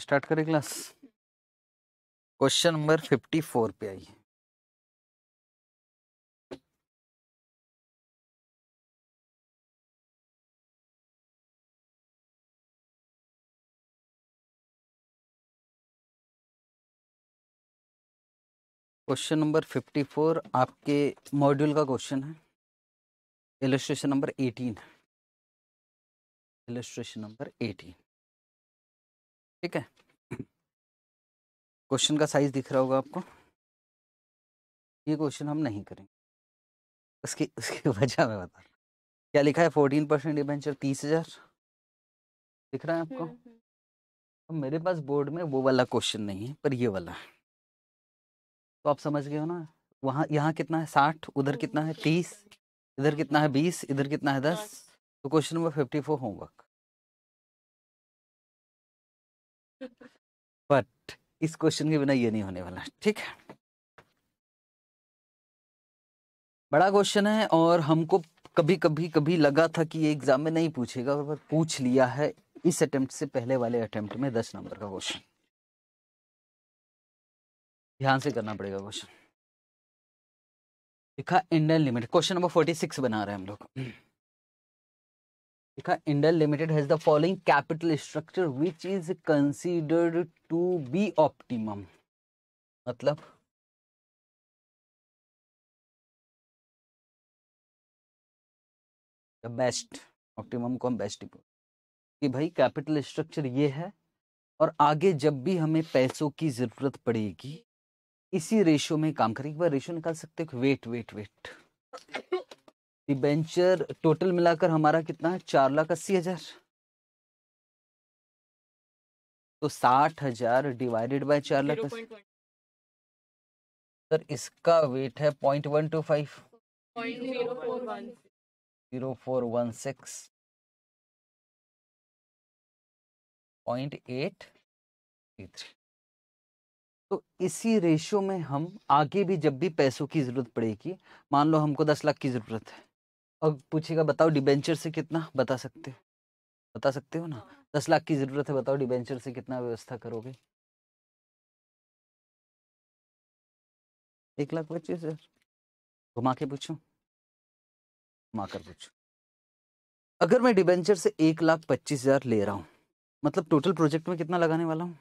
Start करें class question number fifty four पे आइए क्वेश्चन नंबर फिफ्टी फोर आपके मॉड्यूल का क्वेश्चन है illustration number eighteen illustration number eighteen ठीक है क्वेश्चन का साइज दिख रहा होगा आपको ये क्वेश्चन हम नहीं करेंगे उसकी उसकी वजह मैं बता क्या लिखा है फोर्टीन परसेंट डिवेंचर तीस हजार दिख रहा है आपको हम्म, हम्म। तो मेरे पास बोर्ड में वो वाला क्वेश्चन नहीं है पर ये वाला है तो आप समझ गए हो ना वहाँ यहाँ कितना है साठ उधर हम्म, कितना है तीस इधर कितना है बीस इधर कितना है दस तो question number fifty four homework but इस क्वेश्चन के बिना ये नहीं होने वाला ठीक है बड़ा क्वेश्चन है और हमको कभी कभी कभी लगा था कि ये एग्जाम में नहीं पूछेगा पर पूछ लिया है इस अटेम्प्ट से पहले वाले अटेम्प्ट में दस नंबर का क्वेश्चन ध्यान से करना पड़ेगा क्वेश्चन लिखा Indian limit question number forty six बना रहे हैं हम लोग लिखा Indal limited has the following capital structure which is considered to be optimum मतलब द बेस्ट ऑप्टिमम को हम बेस्ट कि भाई कैपिटल स्ट्रक्चर ये है और आगे जब भी हमें पैसों की जरूरत पड़ेगी इसी रेशो में काम करेंगे एक बार रेशो निकाल सकते हो weight weight weight debenture total मिलाकर हमारा कितना है चार लाख अस्सी हजार तो साठ हजार डिवाइडेड बाय चार लाख सर इसका वेट है point one two five zero four one six point eight three three तो इसी रेशो में हम आगे भी जब भी पैसों की ज़रूरत पड़ेगी मान लो हमको दस लाख की ज़रूरत है और पूछेगा बताओ डिबेंचर से कितना बता सकते हो बता सकते हो ना हाँ। दस लाख की ज़रूरत है बताओ डिबेंचर से कितना व्यवस्था करोगे एक लाख पच्चीस हज़ार घुमा के पूछू घुमा कर पूछू अगर मैं डिबेंचर से एक लाख पच्चीस हज़ार ले रहा हूँ मतलब टोटल प्रोजेक्ट में कितना लगाने वाला हूँ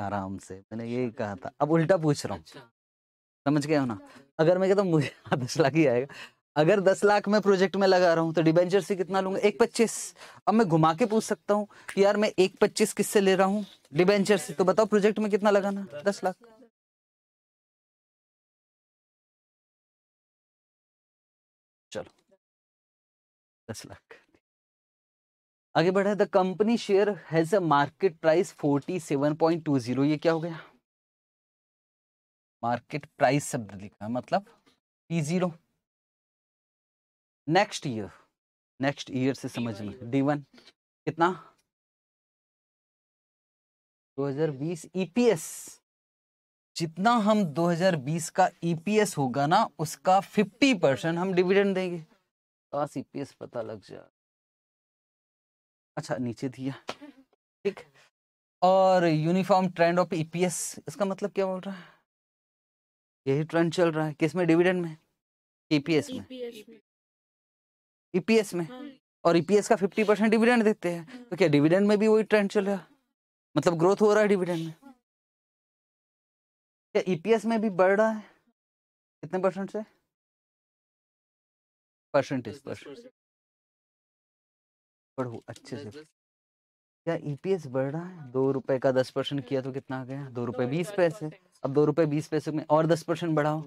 आराम से मैंने ये अच्छा, कहा अच्छा, था अब उल्टा पूछ रहा हूँ अच्छा। समझ गया हो ना अगर मैं कहता तो हूँ मुझे दस लाख ही आएगा अगर दस लाख में प्रोजेक्ट में लगा रहा हूँ तो डिबेंचर से कितना लूंगा एक पच्चीस अब मैं घुमा के पूछ सकता हूँ कि यार मैं एक पच्चीस किससे ले रहा हूँ डिबेंचर से तो बताओ प्रोजेक्ट में कितना लगाना दस लाख चलो दस लाख आगे बढ़ा the company share has a market price forty seven point two zero ये क्या हो गया मार्केट प्राइस शब्द लिखा मतलब P zero next year next year से समझ में डी वन कितना 2020 ईपीएस e जितना हम 2020 का ईपीएस e होगा ना उसका 50 परसेंट हम डिविडेंड देंगे काश ईपीएस e पता लग जा अच्छा नीचे दिया ठीक और यूनिफॉर्म ट्रेंड ऑफ ईपीएस इसका मतलब क्या बोल रहा है यही ट्रेंड चल रहा है किस में डिविडेंड में ईपीएस में ईपीएस e में हाँ। और ईपीएस e का फिफ्टी परसेंट डिविडेंड देते हैं हाँ। तो क्या डिविडेंड में भी वही ट्रेंड चल रहा मतलब ग्रोथ हो रहा है डिविडेंड में हाँ। क्या ईपीएस e में भी बढ़ रहा है कितने परसेंट से परसेंटेज परसेंट पढ़ो अच्छे से क्या ईपीएस बढ़ रहा है दो रुपए का दस परसेंट किया तो कितना आ गया दो रुपए बीस पैसे अब दो रुपए बीस पैसे में और दस परसेंट बढ़ाओ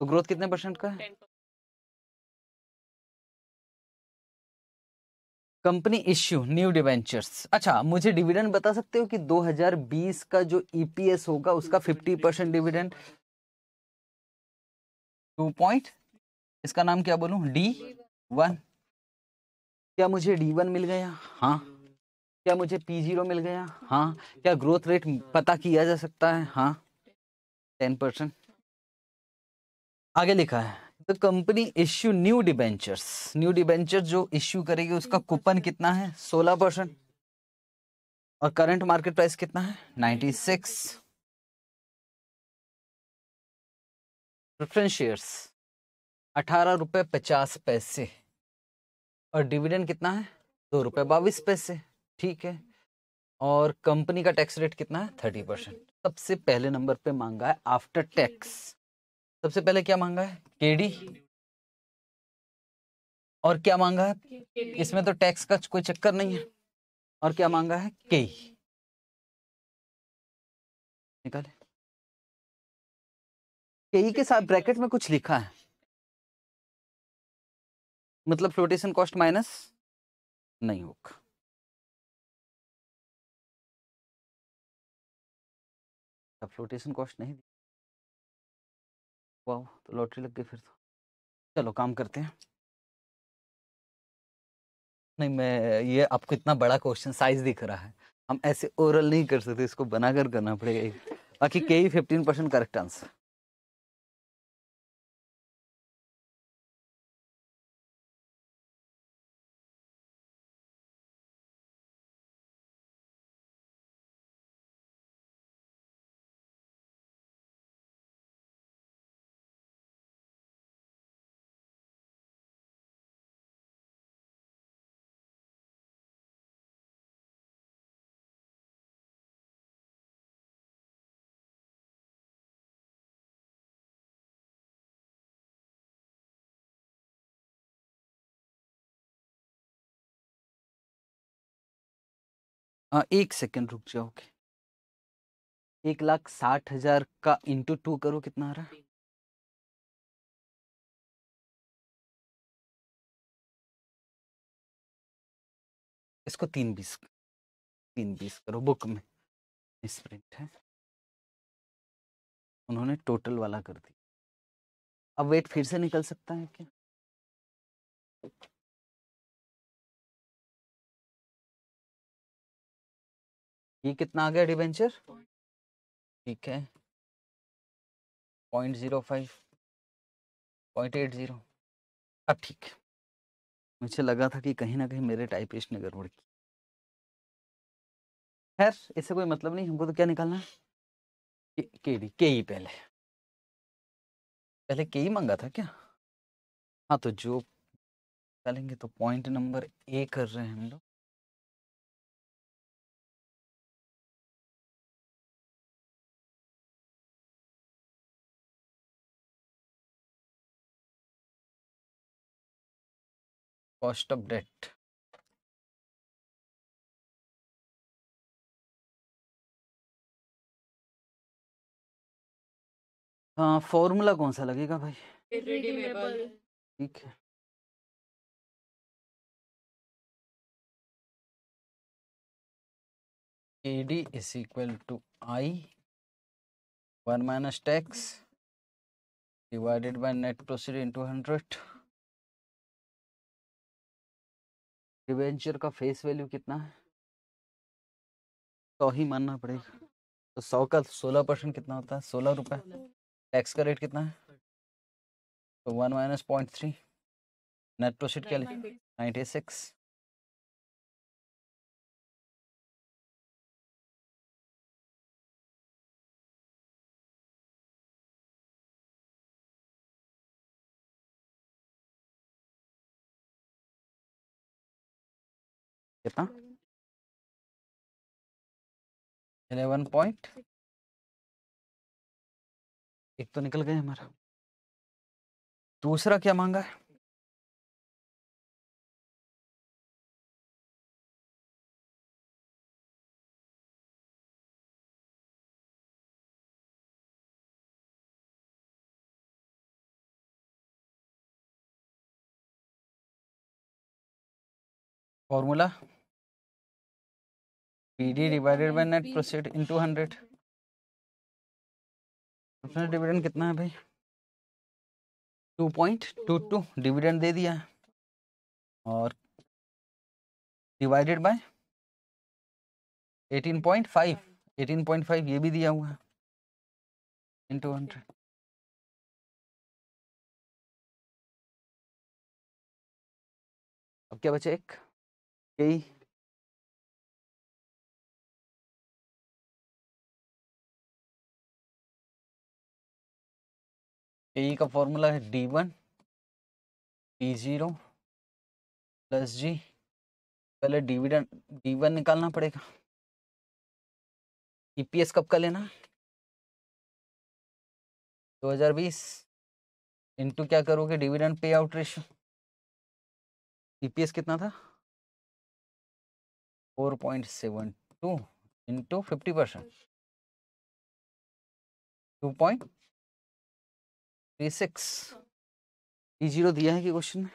तो ग्रोथ कितने परसेंट का है कंपनी इश्यू न्यू डिवेंचर्स अच्छा मुझे डिविडेंड बता सकते हो कि 2020 का जो ईपीएस e होगा उसका 50 परसेंट डिविडेंड टू पॉइंट इसका नाम क्या बोलूं डी वन क्या मुझे डी वन मिल गया हाँ क्या मुझे पी जीरो मिल गया हाँ क्या ग्रोथ रेट पता किया जा सकता है हाँ टेन परसेंट आगे लिखा है the company issue new debentures new debenture जो इश्यू करेगी उसका कूपन कितना है सोलह परसेंट और करंट मार्केट प्राइस कितना है नाइनटी सिक्स प्रेफरेंस शेयर्स अठारह रुपये पचास पैसे और डिविडेंड कितना है दो रुपये बाईस पैसे ठीक है और कंपनी का टैक्स रेट कितना है थर्टी परसेंट सबसे पहले नंबर पे मांगा है आफ्टर टैक्स सबसे पहले क्या मांगा है केडी और क्या मांगा है इसमें तो टैक्स का कोई चक्कर नहीं है और क्या मांगा है के निकाले के के साथ ब्रैकेट में कुछ लिखा है मतलब फ्लोटेशन कॉस्ट माइनस नहीं होगा फ्लोटेशन कॉस्ट नहीं वाह तो लॉटरी लग गई फिर तो चलो काम करते हैं नहीं मैं ये आपको इतना बड़ा क्वेश्चन साइज दिख रहा है हम ऐसे ओरल नहीं कर सकते इसको बनाकर करना पड़ेगा बाकी के ही फिफ्टीन परसेंट करेक्ट आंसर एक सेकेंड रुक जाओगे एक लाख साठ हजार का इंटू टू करो कितना आ रहा है इसको तीन बीस तीन बीस करो बुक में इस प्रिंट है उन्होंने टोटल वाला कर दिया अब वेट फिर से निकल सकता है क्या ये कितना आ गया डिवेंचर ठीक है point zero five point eight zero अब ठीक मुझे लगा था कि कहीं ना कहीं मेरे टाइपिस्ट ने गड़बड़ की खैर इससे कोई मतलब नहीं हमको तो क्या निकालना है के डी के ही पहले पहले के ही मंगा था क्या हाँ तो जो निकालेंगे तो पॉइंट नंबर ए कर रहे हैं हम लोग कॉस्ट ऑफ डेट हाँ फॉर्मूला कौन सा लगेगा भाई ठीक है A D is equal to I one minus tax divided by net proceed into hundred debenture का फेस वैल्यू कितना है सौ तो ही मानना पड़ेगा तो सौ का सोलह परसेंट कितना होता है सोलह रुपये टैक्स का रेट कितना है तो one minus point three net proceed क्या नाइन्टी सिक्स कितना एलेवन पॉइंट एक तो निकल गए हमारा दूसरा क्या मांगा है formula PD divided by net proceed into 100 अपना डिविडेंड कितना है भाई 2.22 डिविडेंड दे दिया और डिवाइडेड बाय 18.5 18.5 ये भी दिया हुआ है इन टू हंड्रेड अब क्या बचे एक यही ए का फॉर्मूला है D one D zero plus G पहले डिविडेंड डी वन निकालना पड़ेगा ईपीएस e कब का लेना 2020 इनटू क्या करोगे dividend pay out ratio EPS कितना था 4.72 into fifty percent two point three six E zero दिया है कि क्वेश्चन में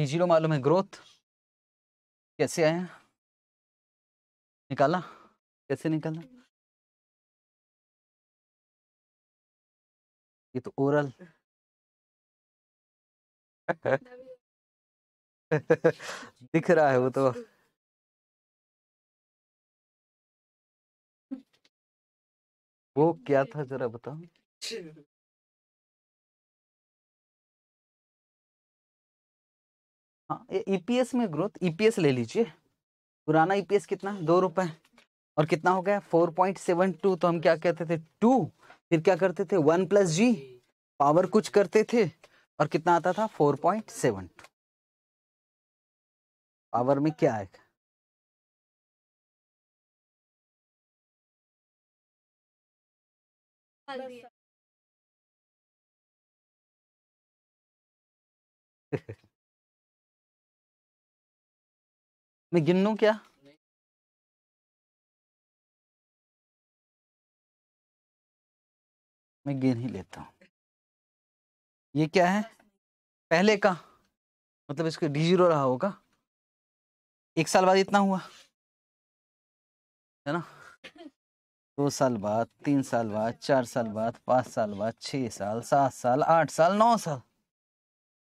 ई जीरो मालूम है ग्रोथ कैसे आया निकाला कैसे निकाला ये तो ओरल दिख रहा है वो तो वो क्या था जरा बताओ हाँ ईपीएस e में ग्रोथ ईपीएस e ले लीजिए पुराना ईपीएस e कितना दो रुपए और कितना हो गया फोर पॉइंट सेवन टू तो हम क्या कहते थे टू फिर क्या करते थे वन प्लस जी पावर कुछ करते थे और कितना आता था four point seven two power में क्या आएगा हाँ मैं गिनू क्या मैं गिन ही लेता हूँ ये क्या है पहले का मतलब इसको डी जीरो रहा होगा एक साल बाद इतना हुआ है ना दो साल बाद तीन साल बाद चार साल बाद पाँच साल बाद छः साल सात साल आठ साल नौ साल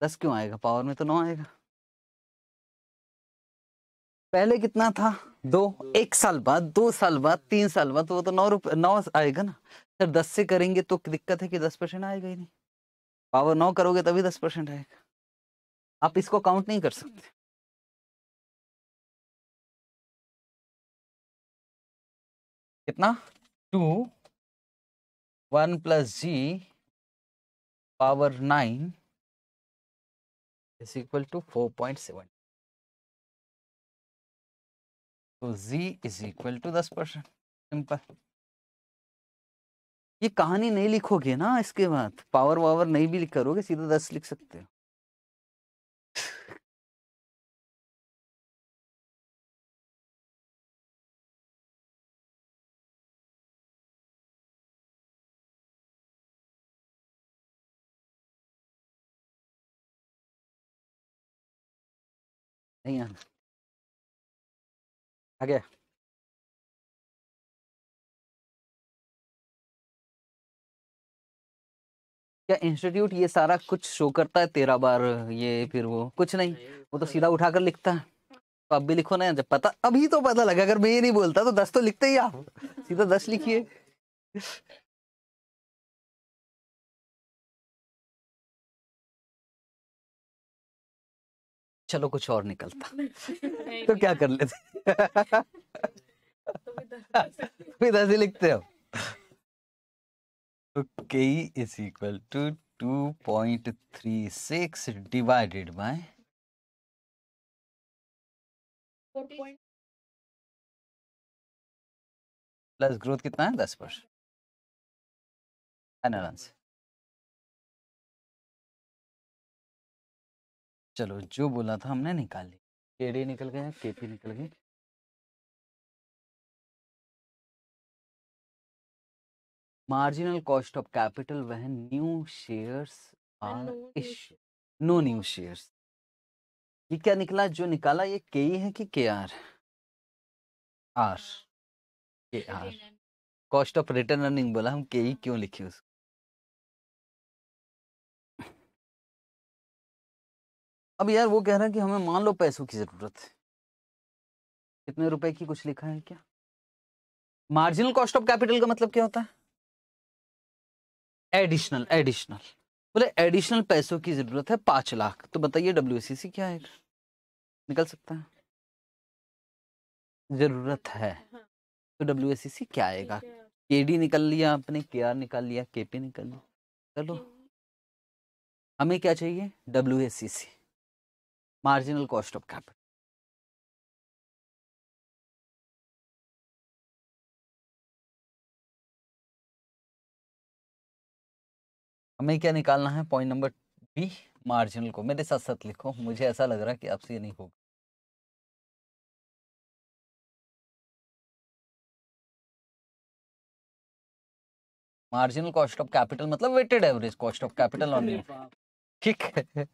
दस क्यों आएगा पावर में तो नौ आएगा पहले कितना था दो एक साल बाद दो साल बाद तीन साल बाद तो वो तो नौ रुपये नौ आएगा ना सर दस से करेंगे तो दिक्कत है कि दस परसेंट आएगा ही नहीं पावर नौ करोगे तभी दस परसेंट आएगा आप इसको काउंट नहीं कर सकते कितना two one plus G power nine is equal to four point seven तो जी इज इक्वल टू दस परसेंट सिंपल ये कहानी नहीं लिखोगे ना इसके बाद पावर वावर नहीं भी करोगे सीधा दस लिख सकते हो नहीं आना आ क्या इंस्टीट्यूट ये सारा कुछ शो करता है तेरा बार ये फिर वो कुछ नहीं वो तो सीधा उठाकर लिखता है तो अब भी लिखो ना जब पता अभी तो पता लगा अगर मैं ये नहीं बोलता तो दस तो लिखते ही आप सीधा दस लिखिए चलो कुछ और निकलता तो क्या हाँ। कर लेते विदर्शी लिखते हो तो K is equal to two point three six divided by plus growth कितना है दस परसेंट फाइनल आंसर चलो जो बोला था हमने निकाल लिया डी निकल गया केपी निकल गई मार्जिनल कॉस्ट ऑफ कैपिटल वह new shares are issue no new shares ये क्या निकला जो निकाला ये के है कि के आर आर हाँ। K R cost of return earning बोला हम के क्यों लिखे उसको अब यार वो कह रहा है कि हमें मान लो पैसों की जरूरत है कितने रुपए की कुछ लिखा है क्या मार्जिनल कॉस्ट ऑफ कैपिटल का मतलब क्या होता है एडिशनल एडिशनल बोले एडिशनल पैसों की जरूरत है पांच लाख तो बताइए डब्ल्यू क्या है निकल सकता है जरूरत है हाँ। तो डब्ल्यू क्या आएगा के डी निकल लिया आपने के आर निकाल लिया के पी निकाल लिया चलो हमें क्या चाहिए W S C C marginal cost of capital. हमें क्या निकालना है पॉइंट नंबर बी मार्जिनल को मेरे साथ साथ लिखो मुझे ऐसा लग रहा है कि आपसे ये नहीं होगा मार्जिनल कॉस्ट ऑफ कैपिटल मतलब weighted average cost of capital on ठीक है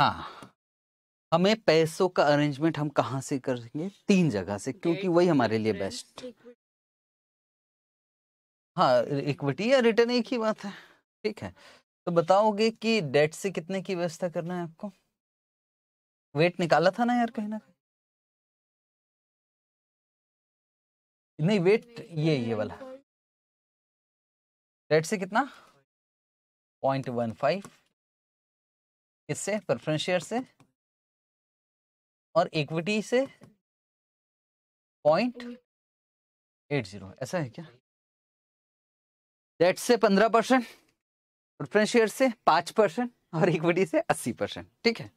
हाँ हमें पैसों का अरेंजमेंट हम कहाँ से करेंगे तीन जगह से क्योंकि वही हमारे लिए बेस्ट हाँ इक्विटी या रिटर्न एक ही बात है ठीक है तो बताओगे कि डेट से कितने की व्यवस्था करना है आपको वेट निकाला था ना यार कहीं ना कहीं नहीं वेट ये ये वाला डेट से कितना पॉइंट वन फाइव इससे प्रेफरेंस शेयर से और इक्विटी से पॉइंट एट जीरो ऐसा है क्या डेट से पंद्रह परसेंट प्रेफरेंस शेयर से पांच परसेंट और इक्विटी से अस्सी परसेंट ठीक है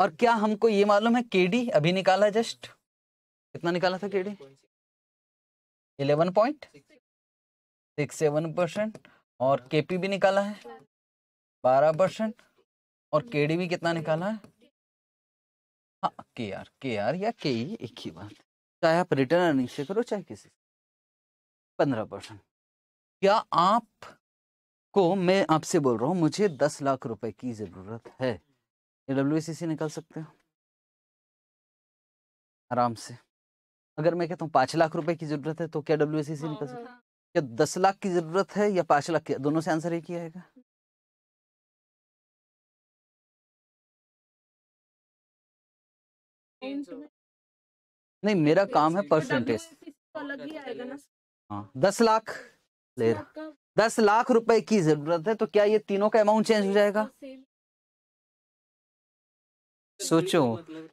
और क्या हमको ये मालूम है केडी अभी निकाला जस्ट कितना निकाला था KD eleven point six seven percent और केपी भी निकाला है बारह परसेंट और के भी कितना निकाला है हाँ के आर के आर या के ई एक ही बात चाहे आप रिटर्न अर्निंग से करो चाहे किसी पंद्रह परसेंट क्या आप को मैं आपसे बोल रहा हूँ मुझे दस लाख रुपए की ज़रूरत है ए डब्ल्यू निकाल सकते हो आराम से अगर मैं कहता हूँ पाँच लाख रुपए की ज़रूरत है तो क्या डब्ल्यू सी निकाल हाँ, सकते हाँ। क्या दस लाख की ज़रूरत है या पाँच लाख की दोनों से आंसर एक ही आएगा तो नहीं मेरा काम है परसेंटेज तो हाँ दस लाख ले रहा दस लाख रुपए की जरूरत है तो क्या ये तीनों का अमाउंट चेंज हो जाएगा तो सोचो मतलब।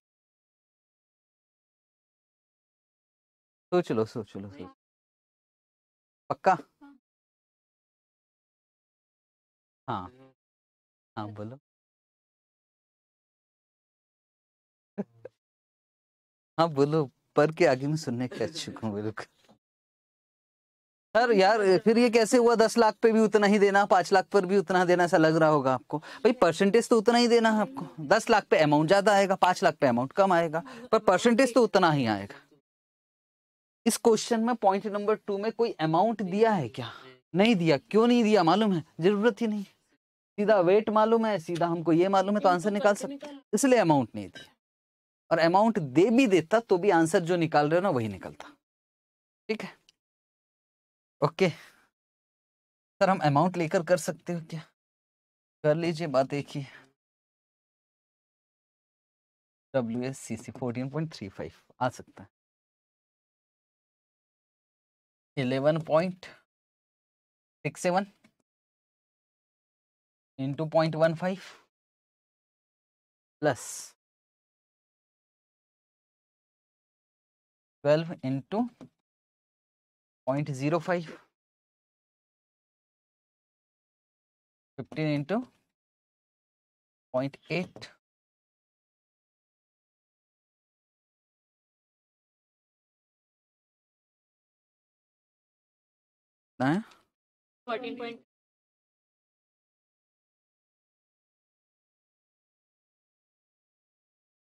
सोच लो सोच लो सोच पक्का हाँ हाँ, हम्म। हाँ बोलो हाँ बोलो पर के आगे में सुनने के इच्छुक हूँ बिल्कुल सर यार फिर ये कैसे हुआ दस लाख पे भी उतना ही देना पांच लाख पर भी उतना देना ऐसा लग रहा होगा आपको भाई परसेंटेज तो उतना ही देना है आपको दस लाख पे अमाउंट ज्यादा आएगा पांच लाख पे अमाउंट कम आएगा पर परसेंटेज तो उतना ही आएगा इस क्वेश्चन में पॉइंट नंबर टू में कोई अमाउंट दिया है क्या नहीं दिया क्यों नहीं दिया मालूम है जरूरत ही नहीं सीधा वेट मालूम है सीधा हमको ये मालूम है तो आंसर निकाल सकते इसलिए अमाउंट नहीं दिया और अमाउंट दे भी देता तो भी आंसर जो निकाल रहे हो ना वही निकलता ठीक है ओके सर हम अमाउंट लेकर कर सकते हो क्या कर लीजिए बात एक ही W S C C fourteen point three five आ सकता है eleven point six seven into point one five plus twelve into point zero five fifteen into point eight fourteen point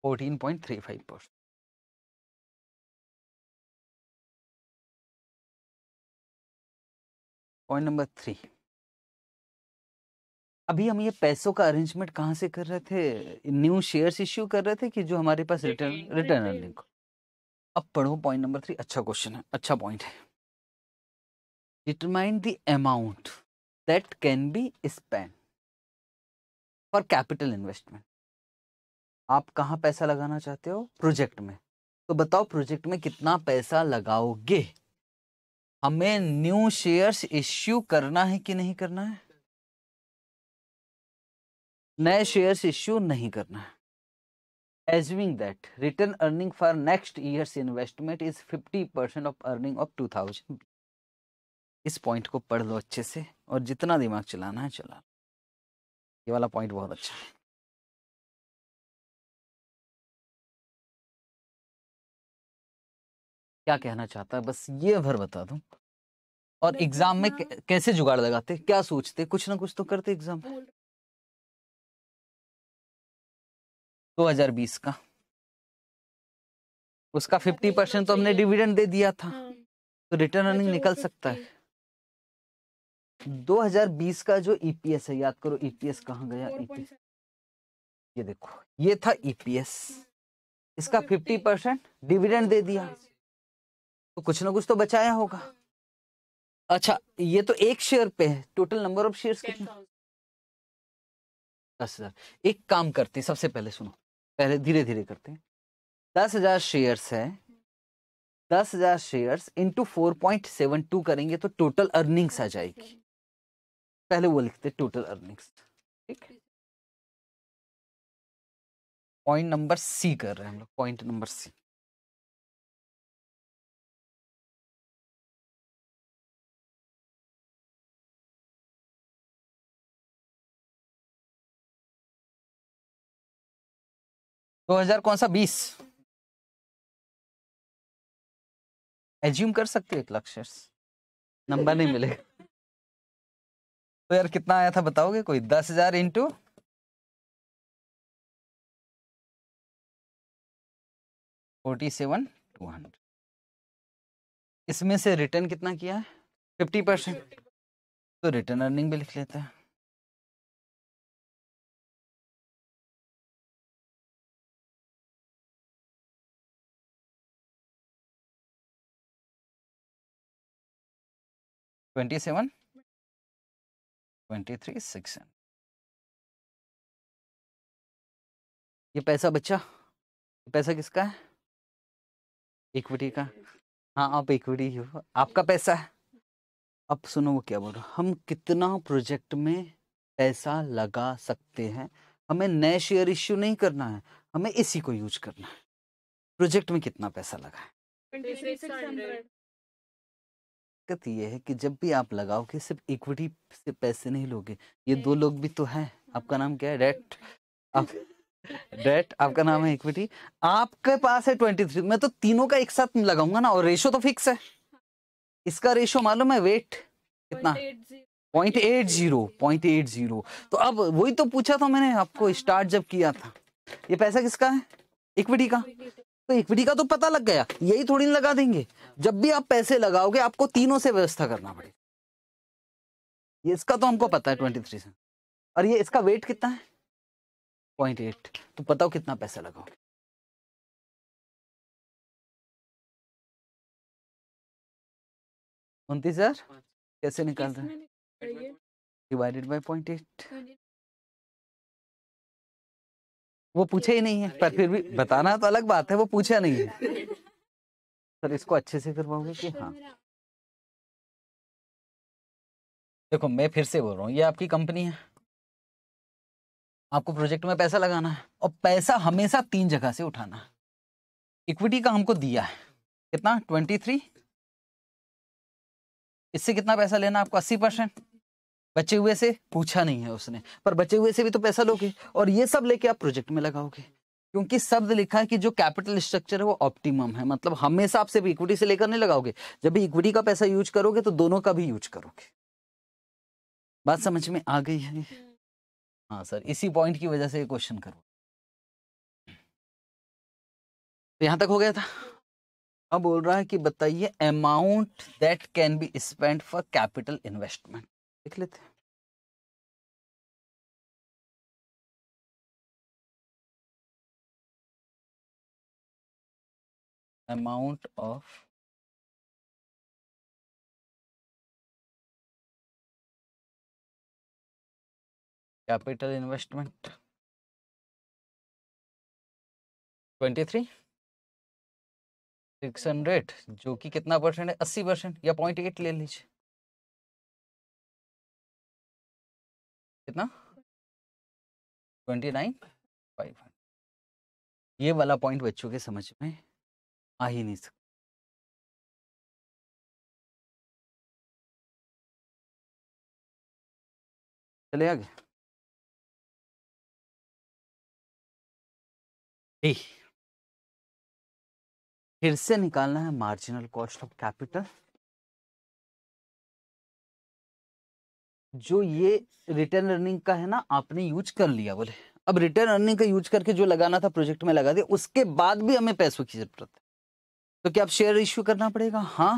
fourteen point three five percent point number three अभी हम ये पैसों का arrangement कहाँ से कर रहे थे न्यू शेयर्स इश्यू कर रहे थे कि जो हमारे पास रिटर्न रिटर्न अर्निंग अब पढ़ो पॉइंट नंबर थ्री अच्छा क्वेश्चन है अच्छा पॉइंट है determine the amount that can be spend for capital investment आप कहाँ पैसा लगाना चाहते हो प्रोजेक्ट में तो बताओ प्रोजेक्ट में कितना पैसा लगाओगे हमें न्यू शेयर्स इश्यू करना है कि नहीं करना है नए शेयर्स इश्यू नहीं करना है एजविंग that return earning for next years investment is fifty percent of earning of two thousand इस पॉइंट को पढ़ लो अच्छे से और जितना दिमाग चलाना है चला ये वाला पॉइंट बहुत अच्छा है क्या कहना चाहता है बस ये भर बता दूं और एग्जाम में कैसे जुगाड़ लगाते क्या सोचते कुछ ना कुछ तो करते एग्जाम 2020 का उसका 50 परसेंट तो हमने डिविडेंड दे दिया था हाँ। तो रिटर्न अर्निंग निकल सकता है 2020 का जो ईपीएस e है याद करो ईपीएस e हाँ, कहाँ गया ईपीएस e ये देखो ये था ईपीएस हाँ। इसका 50 परसेंट डिविडेंड दे दिया तो कुछ ना कुछ तो बचाया होगा अच्छा ये तो एक शेयर पे है टोटल नंबर ऑफ शेयर्स कितने दस हजार एक काम करते हैं सबसे पहले सुनो पहले धीरे धीरे करते हैं दस हजार शेयर्स है दस हजार shares into four point seven two करेंगे तो टोटल अर्निंग्स आ जाएगी पहले वो लिखते टोटल अर्निंग्स ठीक पॉइंट नंबर सी कर रहे हैं हम लोग पॉइंट नंबर सी दो हजार कौन सा बीस एज्यूम कर सकते हो एक लक्ष्य नंबर नहीं मिलेगा तो यार कितना आया था बताओगे कोई दस हजार into forty seven two hundred इसमें से रिटर्न कितना किया है फिफ्टी परसेंट तो रिटर्न अर्निंग भी लिख लेते हैं twenty seven twenty three six ये पैसा बच्चा ये पैसा किसका है इक्विटी का हाँ आप इक्विटी हो आपका पैसा है अब सुनो वो क्या बोल रहा हम कितना प्रोजेक्ट में पैसा लगा सकते हैं हमें नए शेयर इश्यू नहीं करना है हमें इसी को यूज करना है प्रोजेक्ट में कितना पैसा लगा है दिक्कत ये है कि जब भी आप लगाओगे सिर्फ इक्विटी से पैसे नहीं लोगे ये दो लोग भी तो हैं आपका नाम क्या है डेट आप डेट आपका नाम है इक्विटी आपके पास है ट्वेंटी थ्री मैं तो तीनों का एक साथ लगाऊंगा ना और रेशो तो फिक्स है इसका रेशो मालूम है वेट कितना point eight zero point eight zero तो अब वही तो पूछा था मैंने आपको हाँ, हाँ। स्टार्ट जब किया था ये पैसा किसका है इक्विटी का तो इक्विटी का तो पता लग गया यही थोड़ी लगा देंगे जब भी आप पैसे लगाओगे आपको तीनों से व्यवस्था करना पड़ेगा ये इसका तो हमको पता है ट्वेंटी थ्री से और ये इसका वेट कितना है पॉइंट एट तो बताओ कितना पैसा लगाओ उनतीस हजार कैसे निकालते हैं डिवाइडेड बाय पॉइंट एट वो पूछे ही नहीं है पर फिर भी बताना तो अलग बात है वो पूछा नहीं है सर इसको अच्छे से करवाओगे कि हाँ देखो मैं फिर से बोल रहा हूँ ये आपकी कंपनी है आपको प्रोजेक्ट में पैसा लगाना है और पैसा हमेशा तीन जगह से उठाना है इक्विटी का हमको दिया है कितना ट्वेंटी थ्री इससे कितना पैसा लेना आपको अस्सी परसेंट बचे हुए से पूछा नहीं है उसने पर बचे हुए से भी तो पैसा लोगे और ये सब लेके आप प्रोजेक्ट में लगाओगे क्योंकि शब्द लिखा है कि जो कैपिटल स्ट्रक्चर है वो ऑप्टिमम है मतलब हमेशा आप सिर्फ इक्विटी से लेकर नहीं लगाओगे जब भी इक्विटी का पैसा यूज करोगे तो दोनों का भी यूज करोगे बात समझ में आ गई है हाँ सर इसी पॉइंट की वजह से क्वेश्चन करो तो यहां तक हो गया था अब बोल रहा है कि बताइए amount that can be spend for capital investment देख लेते हैं amount of capital investment twenty three six hundred जो कि कितना परसेंट है अस्सी परसेंट या पॉइंट एट ले लीजिए कितना ट्वेंटी नाइन फाइव हंड्रेड ये वाला पॉइंट बच्चों के समझ में आ ही नहीं सकता चले आगे फिर से निकालना है मार्जिनल कॉस्ट ऑफ कैपिटल जो ये रिटर्न अर्निंग का है ना आपने यूज कर लिया बोले अब रिटर्न अर्निंग का यूज करके जो लगाना था प्रोजेक्ट में लगा दिया उसके बाद भी हमें पैसों की जरूरत है तो क्या अब शेयर इश्यू करना पड़ेगा हाँ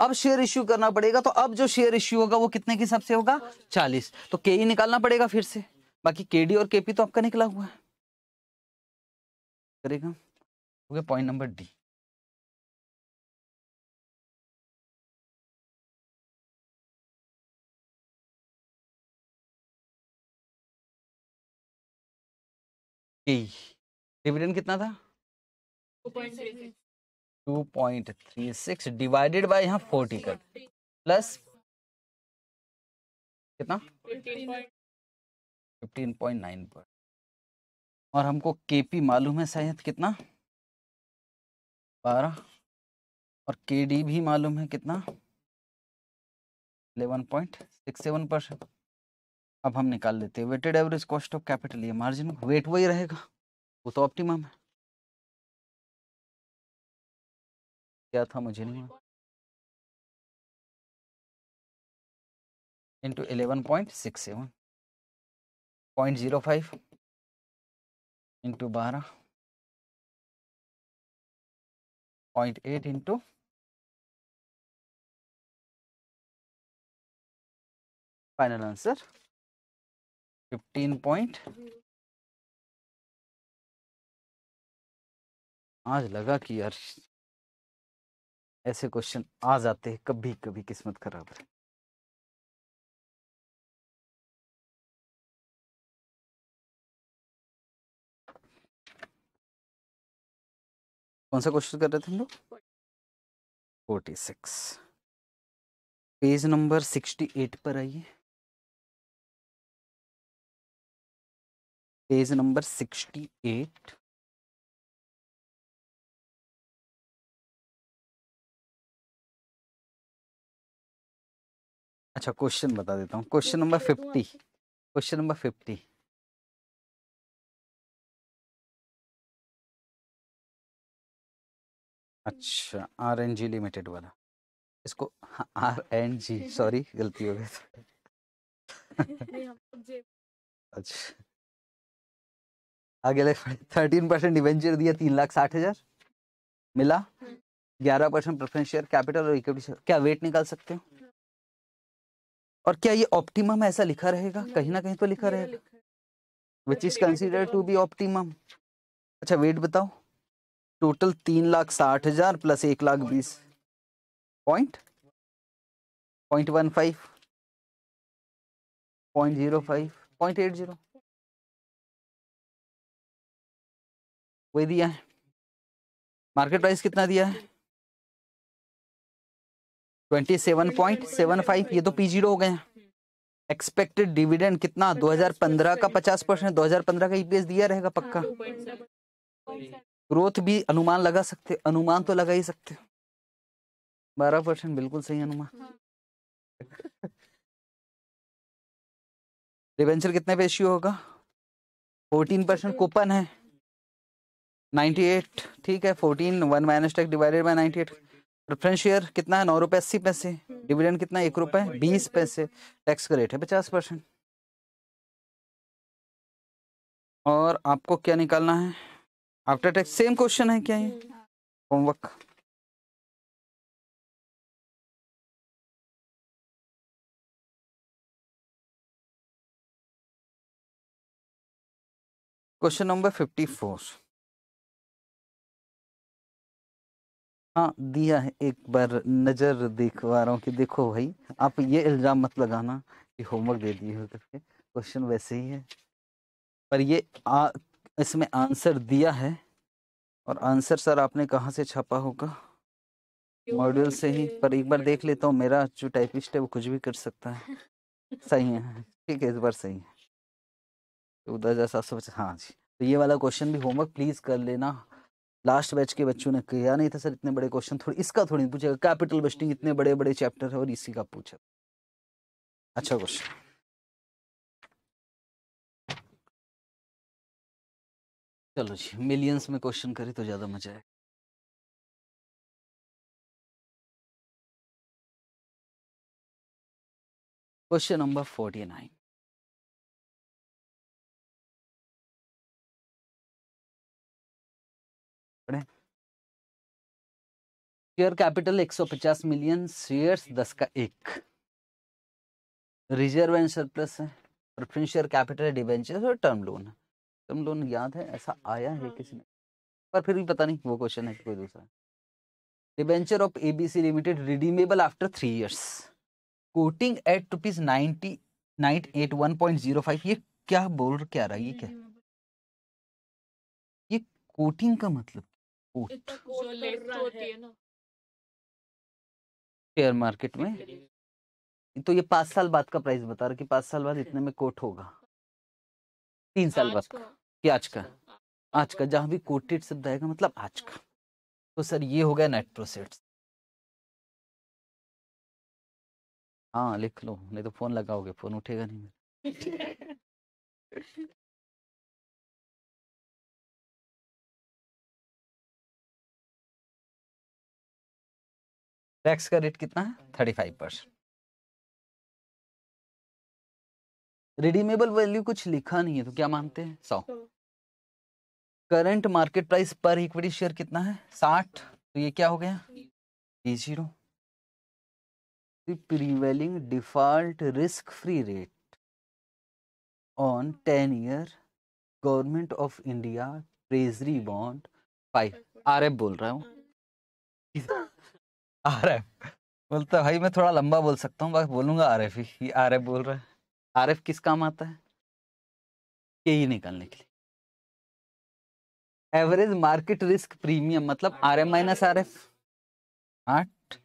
अब शेयर इश्यू करना पड़ेगा तो अब जो शेयर इश्यू होगा वो कितने के हिसाब से होगा चालीस तो के ही निकालना पड़ेगा फिर से बाकी के डी और के पी तो आपका निकला हुआ है करेगा हो गया पॉइंट नंबर डी की डिविडेंड कितना था 2.36 डिवाइडेड बाय यहाँ 40 कर प्लस कितना 15.9 पर और हमको केपी मालूम है शायद कितना 12 और केडी भी मालूम है कितना 11.67 परसेंट अब हम निकाल लेते हैं weighted average cost of capital ये मार्जिन वेट वही रहेगा वो तो ऑप्टिमम है क्या था मुझे नहीं into eleven point six seven point zero five into बारह point eight into final answer fifteen point आज लगा कि यार ऐसे क्वेश्चन आ जाते हैं कभी कभी किस्मत खराब है कौन सा क्वेश्चन कर रहे थे हम लोग forty six page number sixty eight पर आइए पेज नंबर सिक्सटी एट अच्छा क्वेश्चन बता देता हूँ question number fifty question number fifty अच्छा आर एन जी लिमिटेड वाला इसको हाँ, आर एन जी सॉरी गलती हो गई अच्छा अगले थर्टीन परसेंट डिवेंचर दिया तीन लाख साठ हजार मिला ग्यारह परसेंट प्रेफरेंस शेयर कैपिटल और इक्विटी शेयर क्या वेट निकाल सकते हो और क्या ये ऑप्टिमम ऐसा लिखा रहेगा कहीं ना कहीं तो लिखा रहेगा which is consider to be optimum अच्छा वेट बताओ टोटल तीन लाख साठ हजार प्लस एक लाख बीस point point one five point zero five point eight zero वही दिया है मार्केट प्राइस कितना दिया है twenty seven point seven five ये तो पी जीरो हो गया एक्सपेक्टेड डिविडेंड कितना 2015 का 50 परसेंट दो का ईपीएस e दिया रहेगा पक्का ग्रोथ भी अनुमान लगा सकते अनुमान तो लगा ही सकते बारह परसेंट बिल्कुल सही अनुमान डिवेंचर हाँ। कितने पे इश्यू होगा 14 परसेंट कूपन है नाइन्टी एट ठीक है fourteen one minus tax divided by ninety eight preference share कितना है नौ रुपये अस्सी पैसे डिविडेंड कितना एक रुपये बीस पैसे टैक्स का रेट है पचास परसेंट और आपको क्या निकालना है आफ्टर टैक्स सेम क्वेश्चन है क्या ये homework question number fifty four हाँ दिया है एक बार नज़र दिखवा रहा हूँ कि देखो भाई आप ये इल्ज़ाम मत लगाना कि होमवर्क दे दिए हो करके क्वेश्चन वैसे ही है पर ये आ, इसमें आंसर दिया है और आंसर सर आपने कहाँ से छापा होगा मॉड्यूल से ही पर एक बार देख लेता हूँ मेरा जो टाइपिस्ट है वो कुछ भी कर सकता है सही है ठीक है इस बार सही है चौदह हज़ार सात सौ पचास हाँ जी तो ये वाला क्वेश्चन भी होमवर्क प्लीज़ कर लेना लास्ट बैच के बच्चों ने किया नहीं था तो सर इतने बड़े क्वेश्चन थोड़ी इसका थोड़ी पूछेगा कैपिटल बेस्टिंग इतने बड़े बड़े चैप्टर है और इसी का पूछे अच्छा क्वेश्चन चलो जी मिलियंस में क्वेश्चन करें तो ज़्यादा मजा आए question number forty nine share capital 150 million shares दस का एक रिजर्व एंड सरप्लस है प्रेफरेंस शेयर कैपिटल डिवेंचर और टर्म लोन है टर्म लोन याद है ऐसा आया है हाँ। किसी ने पर फिर भी पता नहीं वो क्वेश्चन है कोई दूसरा debenture of ABC limited redeemable after three years quoting at rupees ninety nine eight one point zero five ये क्या बोल क्या रहा है ये क्या ये कोटिंग का मतलब कोट शेयर मार्केट में तो ये पांच साल बाद का प्राइस बता रहा कि पांच साल बाद इतने में कोट होगा तीन साल बाद कि आज का अच्छा। आज का जहां भी कोटेड शब्द आएगा मतलब आज का तो सर ये हो गया नेट प्रोसेट हाँ लिख लो नहीं तो फोन लगाओगे फोन उठेगा नहीं मेरा टैक्स का रेट कितना है thirty five percent redeemable value कुछ लिखा नहीं है तो क्या मानते हैं सौ करंट मार्केट प्राइस पर इक्विटी शेयर कितना है साठ तो ये क्या हो गया E zero prevailing default risk free rate on ten year government of India treasury bond five R बोल रहा हूँ हाँ। आर एफ बोलता भाई मैं थोड़ा लंबा बोल सकता हूँ बस बोलूंगा आर एफ ही आर एफ बोल रहा है आर एफ किस काम आता है के ही निकालने के लिए एवरेज मार्केट रिस्क प्रीमियम मतलब R F minus R F आठ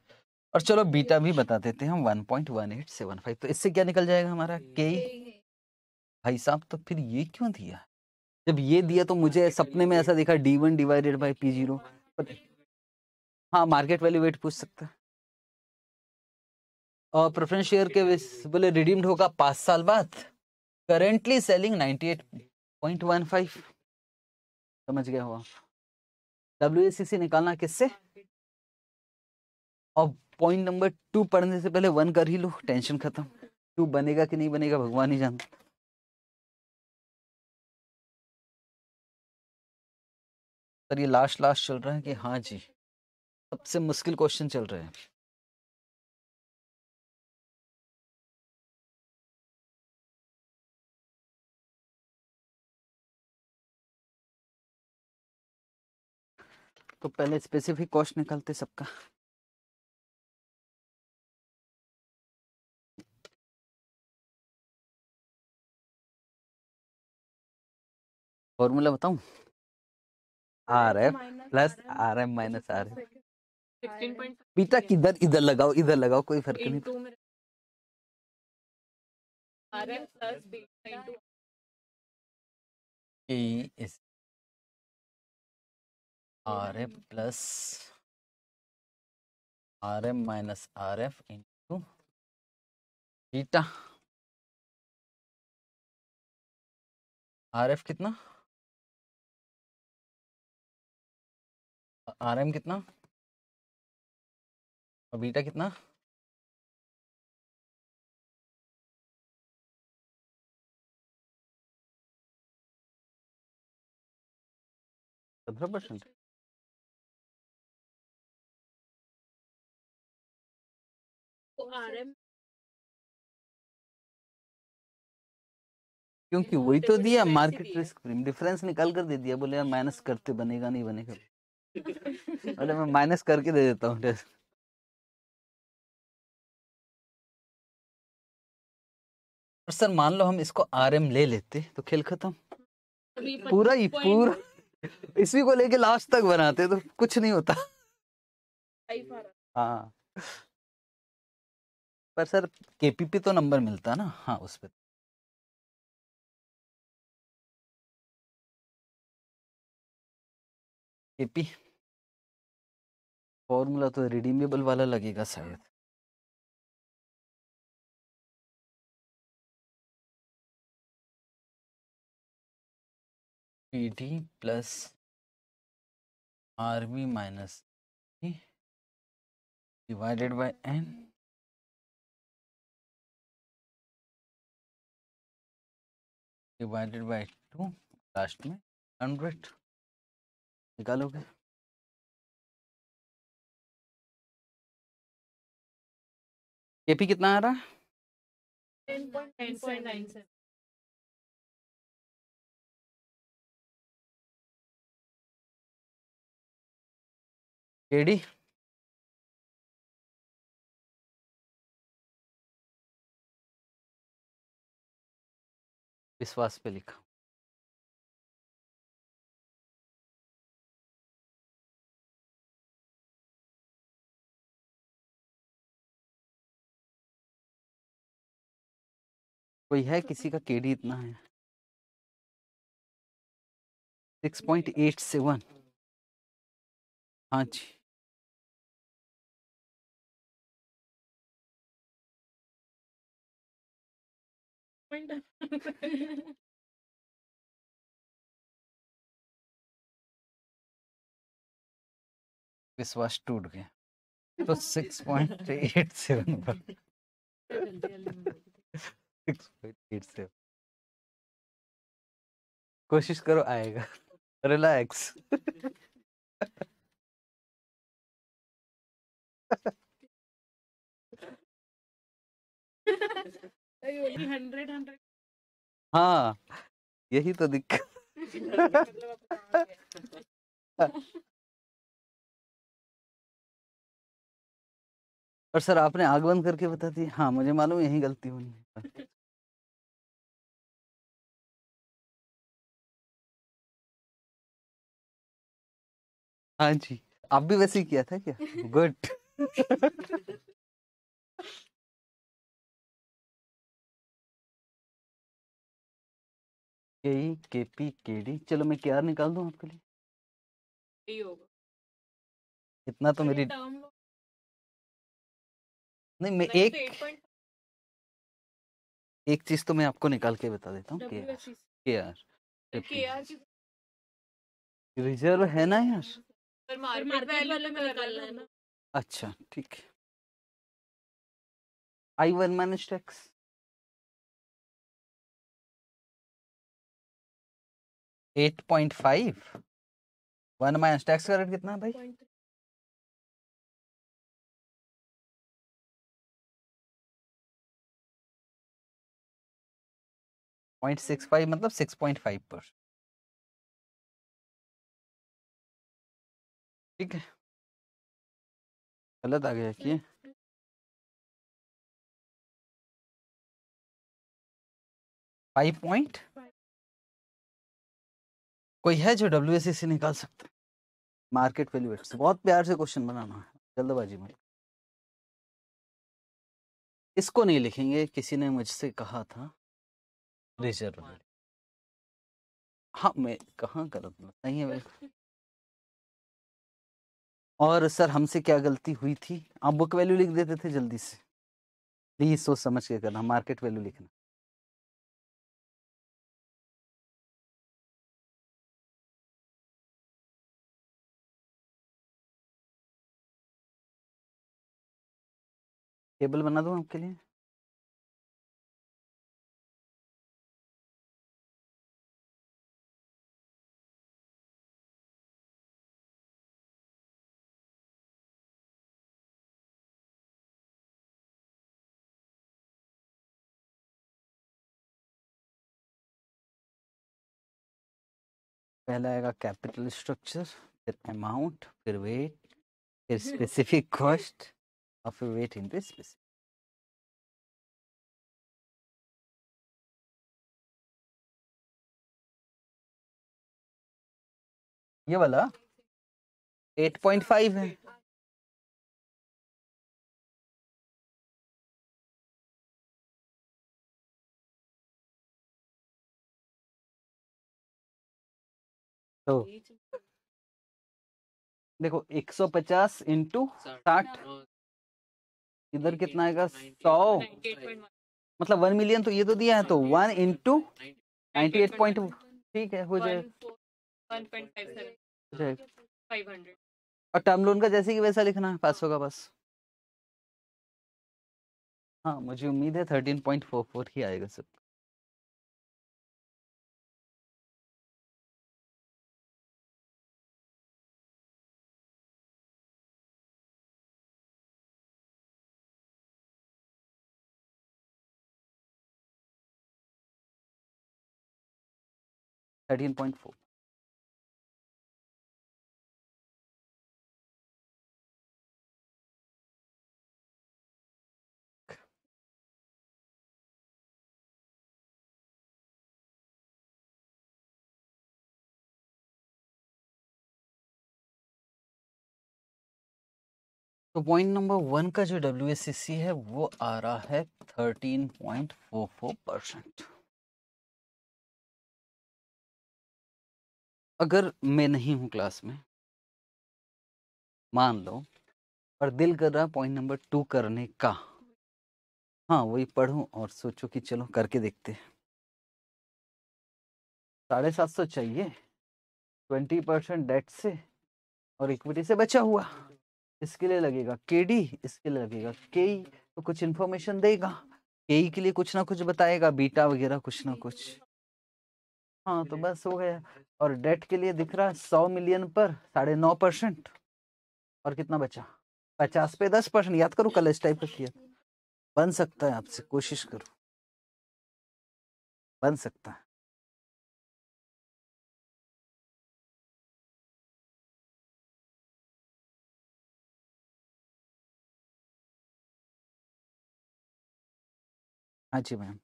और चलो बीटा भी बता देते हैं हम one point one eight seven five तो इससे क्या निकल जाएगा हमारा के भाई साहब तो फिर ये क्यों दिया जब ये दिया तो मुझे सपने में ऐसा देखा D one divided by P zero हाँ मार्केट वैल्यू वेट पूछ सकता और प्रेफरेंस शेयर के बोले रिडीम्ड होगा पांच साल बाद currently selling ninety eight point one five समझ गया हुआ डब्ल्यू एस सी निकालना किससे और पॉइंट नंबर टू पढ़ने से पहले वन कर ही लो टेंशन खत्म टू बनेगा कि नहीं बनेगा भगवान ही जानता पर ये लास्ट लास्ट चल रहा है कि हाँ जी सबसे मुश्किल क्वेश्चन चल रहे हैं तो पहले स्पेसिफिक क्वेश्चन निकलते सबका फॉर्मूला बताऊं R F plus R M minus R F beta किधर इधर लगाओ इधर लगाओ कोई फर्क नहीं R F plus R M minus R F into beta R F कितना आर एम कितना और बीटा कितना परसेंट अच्छा। तो तो क्योंकि तो वही तो दिया मार्केट रिस्क प्रीम डिफरेंस निकाल कर दे दिया बोले यार माइनस करते बनेगा नहीं बनेगा बोले मैं माइनस करके दे देता हूँ और सर मान लो हम इसको आर एम ले लेते तो खेल खत्म पूरा ही पूरा इसी को लेके लास्ट तक बनाते तो कुछ नहीं होता हाँ पर सर पी पे तो नंबर मिलता ना हाँ उस पर केपी फॉर्मूला तो रिडीमेबल वाला लगेगा शायद P T plus R B minus divided by N divided by two last में हंड्रेड निकालोगे केपी कितना आ रहा है केडी विश्वास पे लिखा कोई है किसी का केडी इतना है सिक्स पॉइंट एट सेवन हाँ जी We're विश्वास टूट गया तो six point eight seven six point eight seven कोशिश करो आएगा रिलैक्स हाँ यही तो दिक्कत और सर आपने आग बंद करके बता दी हाँ मुझे मालूम यही गलती हुई है हाँ जी आप भी वैसे ही किया था क्या गुड के ई के पी के डी चलो मैं क्या निकाल दूँ आपके लिए होगा इतना तो मेरी नहीं मैं तो एक एक चीज तो मैं आपको निकाल के बता देता हूँ तो रिजर्व तो है ना यार अच्छा ठीक है I one manage tax eight point five one minus tax का रेट कितना भाई पॉइंट सिक्स फाइव मतलब सिक्स पॉइंट फाइव पर ठीक है गलत आ गया कि फाइव पॉइंट कोई है जो डब्ल्यू एस e से निकाल सकता है मार्केट वैल्यूएट्स बहुत प्यार से क्वेश्चन बनाना है जल्दबाजी में इसको नहीं लिखेंगे किसी ने मुझसे कहा था रिजर्व हाँ, हाँ मैं कहाँ गलत सही है और सर हमसे क्या गलती हुई थी आप बुक वैल्यू लिख देते थे जल्दी से प्लीज सोच समझ के करना मार्केट वैल्यू लिखना टेबल बना दो आपके लिए पहला आएगा कैपिटल स्ट्रक्चर फिर अमाउंट फिर वेट फिर specific hmm. Cost of a weight operating this specimen. ये वाला 8.5 है तो देखो 150 सौ पचास इंटू साठ इधर कितना आएगा सौ मतलब वन मिलियन तो ये तो दिया है तो one into ninety eight point ठीक है हो जाए अच्छा। और टर्म लोन का जैसे कि वैसा लिखना है पाँच सौ का बस हाँ मुझे उम्मीद है थर्टीन पॉइंट फोर फोर ही आएगा सब तो पॉइंट नंबर वन का जो डब्ल्यू है वो आ रहा है thirteen point four four percent अगर मैं नहीं हूँ क्लास में मान लो और दिल कर रहा पॉइंट नंबर टू करने का हाँ वही पढ़ूँ और सोचो कि चलो करके देखते हैं साढ़े सात सौ चाहिए ट्वेंटी परसेंट डेट से और इक्विटी से बचा हुआ इसके लिए लगेगा के डी इसके लिए लगेगा के e, तो कुछ इन्फॉर्मेशन देगा के e के लिए कुछ ना कुछ बताएगा बीटा वगैरह कुछ ना कुछ हाँ तो बस हो गया और डेट के लिए दिख रहा है सौ मिलियन पर साढ़े नौ परसेंट और कितना बचा पचास पे दस परसेंट याद करो कल इस टाइप का किया बन सकता है आपसे कोशिश करो बन सकता है हाँ जी मैम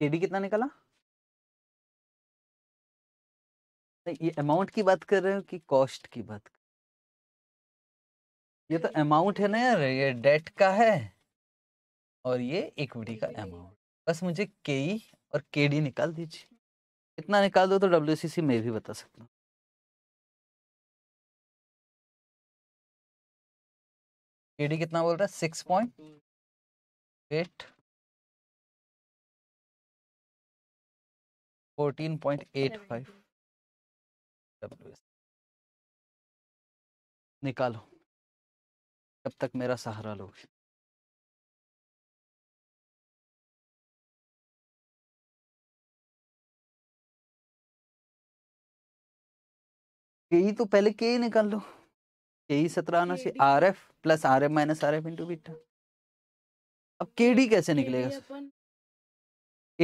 के डी कितना निकला ये अमाउंट की बात कर रहे हो कि कॉस्ट की बात कर ये तो अमाउंट हम्म। है ना यार ये डेट का है और ये इक्विटी का अमाउंट बस मुझे के ई और के डी निकाल दीजिए कितना निकाल दो तो डब्ल्यू सी सी में भी बता सकता हूँ के डी कितना बोल रहा है सिक्स पॉइंट एट 14.85 निकालो तब तक मेरा सहारा लोग यही तो पहले के ही निकाल लो यही सत्रह आना चाहिए R F plus R F minus R F into beta अब के डी कैसे निकलेगा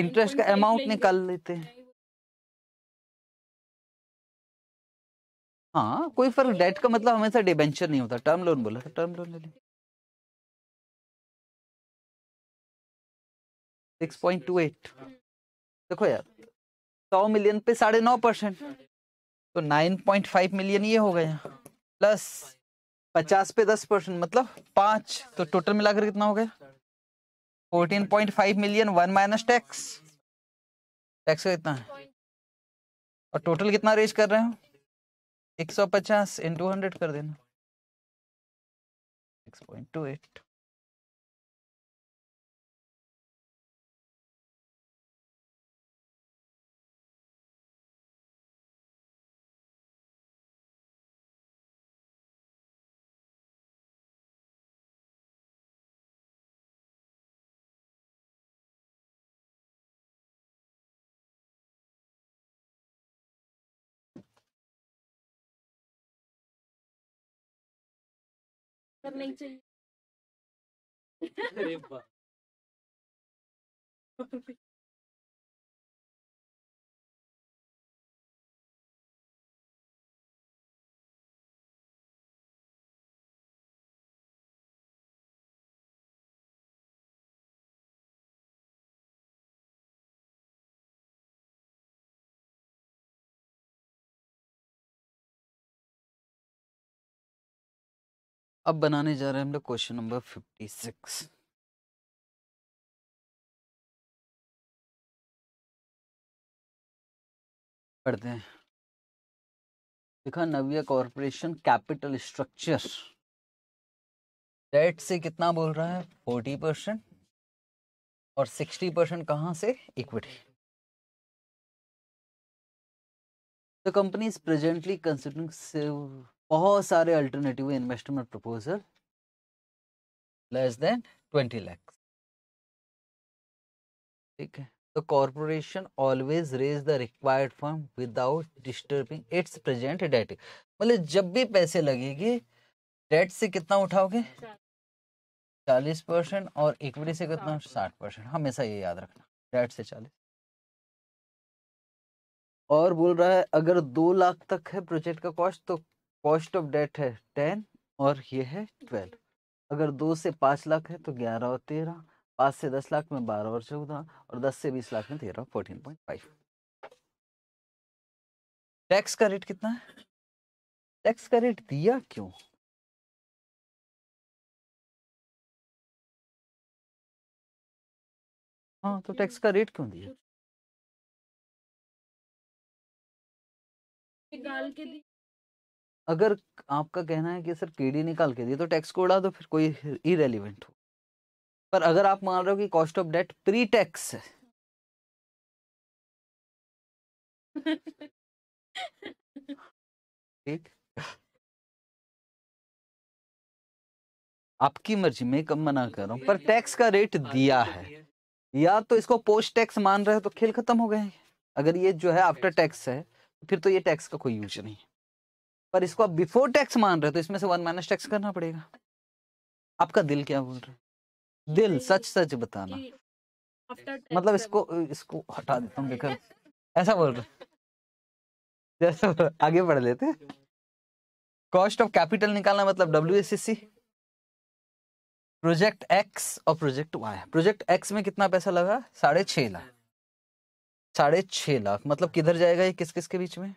इंटरेस्ट का अमाउंट निकाल लेते हैं हाँ कोई फर्क डेट का मतलब हमेशा डिबेंचर नहीं होता टर्म लोन बोला था टर्म लोन ले लिया सिक्स पॉइंट टू एट हाँ। देखो यार सौ मिलियन पे साढ़े नौ परसेंट तो नाइन पॉइंट फाइव मिलियन ये हो गया प्लस पचास पे दस परसेंट मतलब पाँच तो टोटल मिलाकर कितना हो गया fourteen point five million one minus tax tax का कितना है और टोटल कितना रेज कर रहे हो एक सौ पचास टू हंड्रेड कर देना सिक्स पॉइंट टू एट नहीं चाहिए अब बनाने जा रहे हैं हम लोग क्वेश्चन नंबर फिफ्टी सिक्स पढ़ते हैं देखा नविया कॉरपोरेशन कैपिटल स्ट्रक्चर डेट से कितना बोल रहा है फोर्टी परसेंट और सिक्सटी परसेंट कहाँ से equity the company is presently considering बहुत सारे alternative investment proposal less than twenty lakhs ठीक है तो corporation always raise the required fund without disturbing its present debt मतलब जब भी पैसे लगेगी डेट से कितना उठाओगे चालीस परसेंट और इक्विटी से कितना साठ परसेंट हमेशा ये याद रखना डेट से चालीस और बोल रहा है अगर दो लाख तक है प्रोजेक्ट का कॉस्ट तो कॉस्ट ऑफ डेट है टेन और ये है ट्वेल्व अगर दो से पाँच लाख है तो ग्यारह और तेरह पाँच से दस लाख में बारह और चौदह और दस से बीस लाख में तेरह फोर्टीन पॉइंट फाइव टैक्स का रेट कितना है टैक्स का रेट दिया क्यों हाँ तो टैक्स का रेट क्यों दिया अगर आपका कहना है कि सर केडी निकाल के दिए तो टैक्स को उड़ा दो फिर कोई इरेलीवेंट हो पर अगर आप मान रहे हो कि cost of debt pre tax है ठीक आपकी मर्जी में कम मना कर रहा हूं पर टैक्स का रेट दिया तो है या तो इसको पोस्ट टैक्स मान रहे हो तो खेल खत्म हो गए अगर ये जो है आफ्टर टैक्स है फिर तो ये टैक्स का कोई यूज नहीं है पर इसको आप बिफोर टैक्स मान रहे हो तो इसमें से वन माइनस टैक्स करना पड़ेगा आपका दिल क्या बोल रहा है दिल सच सच बताना मतलब इसको इसको हटा देता हूँ बेकार ऐसा बोल रहे जैसे आगे बढ़ लेते कॉस्ट ऑफ कैपिटल निकालना मतलब डब्ल्यू प्रोजेक्ट एक्स और प्रोजेक्ट वाई प्रोजेक्ट एक्स में कितना पैसा लगा साढ़े छह लाख साढ़े छह लाख मतलब किधर जाएगा ये किस किस के बीच में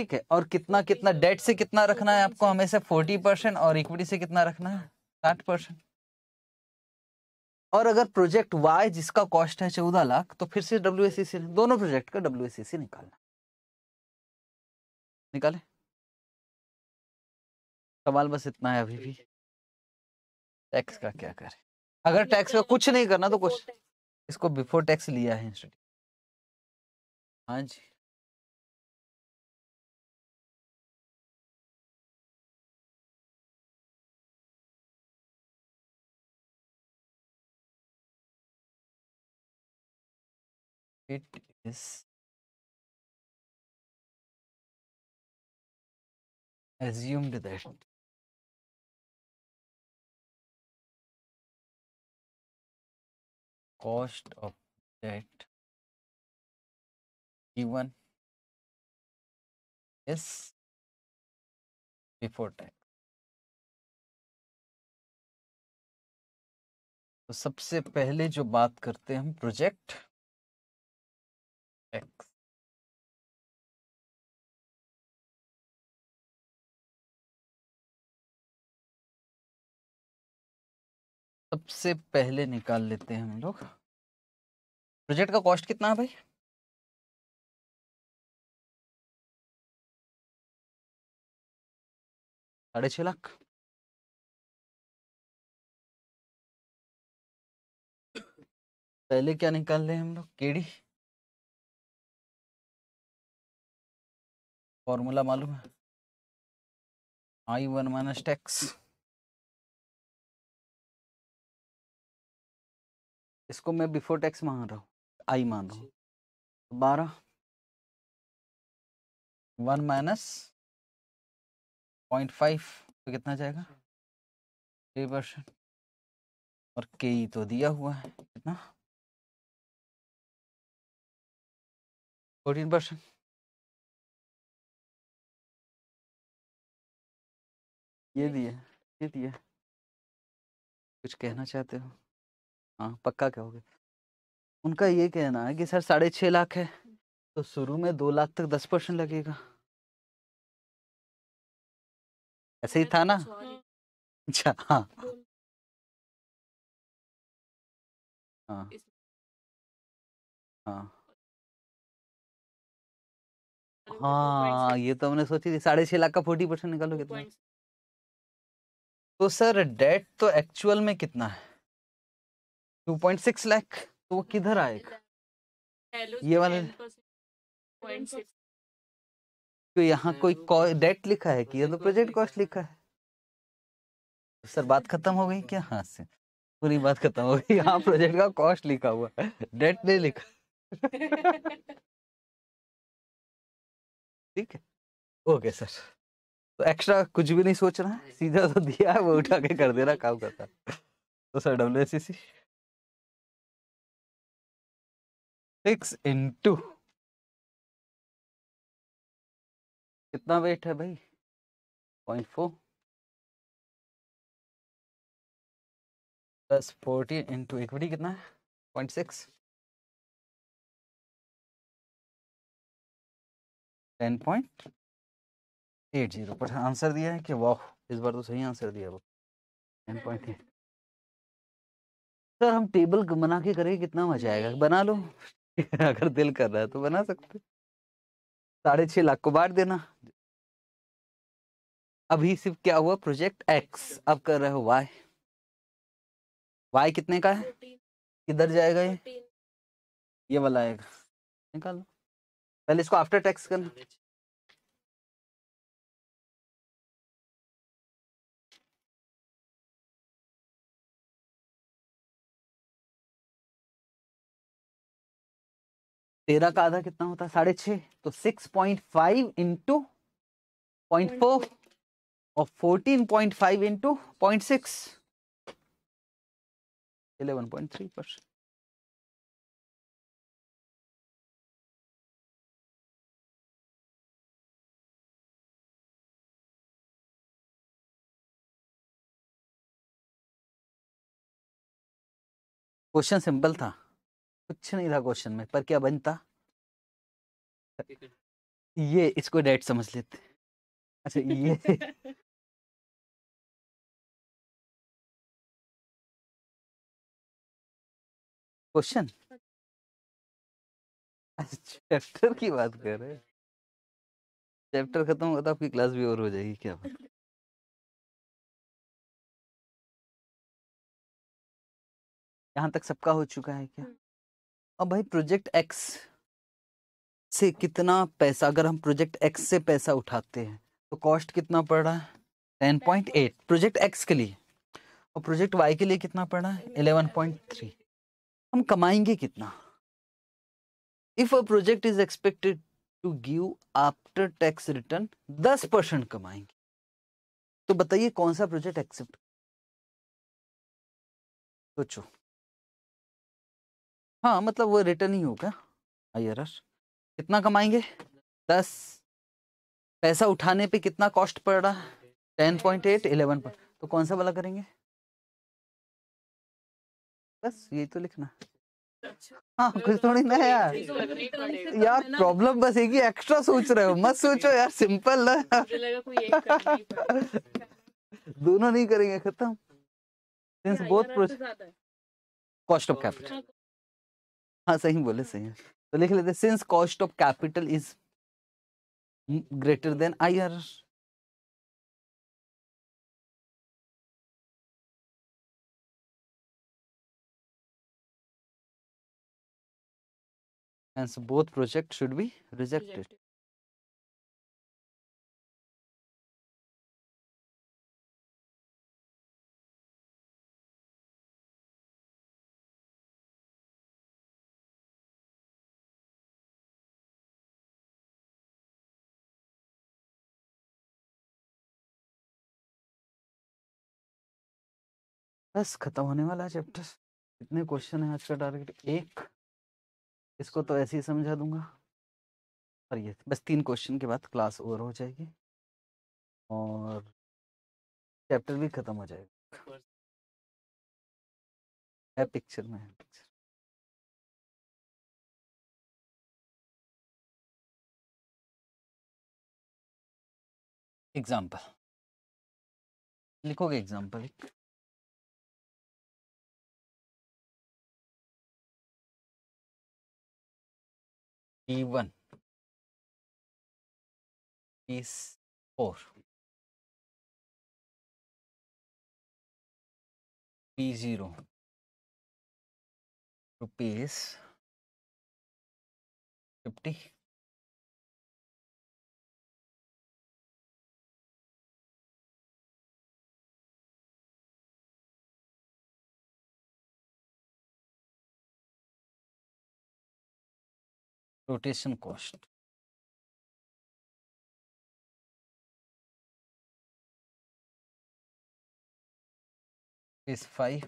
ठीक है और कितना कितना डेट से कितना रखना है आपको हमेशा फोर्टी परसेंट और इक्विटी से कितना रखना है साठ परसेंट और अगर प्रोजेक्ट वाई जिसका कॉस्ट है चौदह लाख तो फिर से डब्ल्यू दोनों प्रोजेक्ट का डब्ल्यू निकालना निकाले सवाल बस इतना है अभी भी टैक्स का क्या करें अगर टैक्स का कुछ नहीं करना तो कुछ इसको बिफोर टैक्स लिया है इंस्टीट्यूट हाँ जी it is assumed that cost of debt given is before tax तो सबसे पहले जो बात करते हैं हम प्रोजेक्ट Thanks. सबसे पहले निकाल लेते हैं हम लोग प्रोजेक्ट का कॉस्ट कितना है भाई साढ़े छह लाख पहले क्या निकाल रहे हैं हम लोग केड़ी फॉर्मूला मालूम है आई वन माइनस टैक्स इसको मैं बिफोर टैक्स मान रहा हूँ आई मान रहा हूँ बारह वन माइनस पॉइंट फाइव तो कितना जाएगा थ्री परसेंट और के ई तो दिया हुआ है कितना फोर्टीन परसेंट ये दिए ये दिए कुछ कहना चाहते हो हाँ पक्का कहोगे उनका ये कहना है कि सर साढ़े छः लाख है तो शुरू में दो लाख तक दस परसेंट लगेगा ऐसे ही था ना हाँ। अच्छा हाँ हाँ हाँ तो हाँ ये तो हमने सोची थी साढ़े छः लाख का फोर्टी परसेंट निकालोगे तुम तो तो सर डेट तो एक्चुअल में कितना है 2.6 लाख तो वो किधर आएगा ये वाला तो यहाँ कोई डेट लिखा है कि ये तो प्रोजेक्ट कॉस्ट लिखा है सर बात खत्म हो गई क्या हाँ से पूरी बात खत्म हो गई यहाँ प्रोजेक्ट का कॉस्ट लिखा हुआ है डेट नहीं लिखा ठीक है ओके सर तो एक्स्ट्रा कुछ भी नहीं रहा है सीधा तो दिया है वो उठा के कर देना काम करता तो sir W S C six into कितना वेट है भाई point four plus fourteen into equity कितना है point six ten point eight zero पर आंसर दिया है कि वाह इस बार तो सही आंसर दिया वो टेन पॉइंट एट सर हम टेबल बना के करेंगे कितना मजा आएगा बना लो अगर दिल कर रहा है तो बना सकते साढ़े छः लाख को बांट देना अभी सिर्फ क्या हुआ प्रोजेक्ट एक्स अब कर रहे हो वाई वाई कितने का है किधर जाएगा ये ये वाला आएगा निकाल लो पहले इसको आफ्टर टैक्स करना तेरह का आधा कितना होता है साढ़े छ तो six point five into point four और fourteen point five into point six eleven point three percent question simple था कुछ नहीं था क्वेश्चन में पर क्या बनता ये इसको डेट समझ लेते अच्छा ये क्वेश्चन अच्छा, चैप्टर की बात कर रहे चैप्टर खत्म होगा तो आपकी क्लास भी और हो जाएगी क्या बात यहाँ तक सबका हो चुका है क्या अब भाई प्रोजेक्ट एक्स से कितना पैसा अगर हम प्रोजेक्ट एक्स से पैसा उठाते हैं तो कॉस्ट कितना पड़ रहा है ten point eight project X के लिए और प्रोजेक्ट वाई के लिए कितना पड़ रहा है एलेवन पॉइंट थ्री हम कमाएंगे कितना if a project is expected to give after tax return दस परसेंट कमाएंगे तो बताइए कौन सा प्रोजेक्ट एक्सेप्ट सोचो हाँ मतलब वो रिटर्न ही होगा आई आर आर कितना कमाएंगे दस पैसा उठाने पे कितना कॉस्ट पड़ रहा ten point eight eleven point तो कौन सा वाला करेंगे बस यही तो लिखना हाँ कुछ थोड़ी ना यार तो यार प्रॉब्लम बस एक ही एक्स्ट्रा सोच रहे हो मत सोचो यार सिंपल ना दोनों नहीं करेंगे खत्म since both cost of capital हाँ सही बोले सही है तो लिख लेते since cost of capital is greater than I R and so both projects should be rejected. rejected. बस खत्म होने वाला है चैप्टर कितने क्वेश्चन है आज का टारगेट एक इसको तो ऐसे ही समझा दूंगा और ये बस तीन क्वेश्चन के बाद क्लास ओवर हो जाएगी और चैप्टर भी खत्म हो जाएगा है पिक्चर में है पिक्चर एग्जाम्पल लिखोगे एग्जाम्पल एक one is four P zero rupees fifty rotation cost is five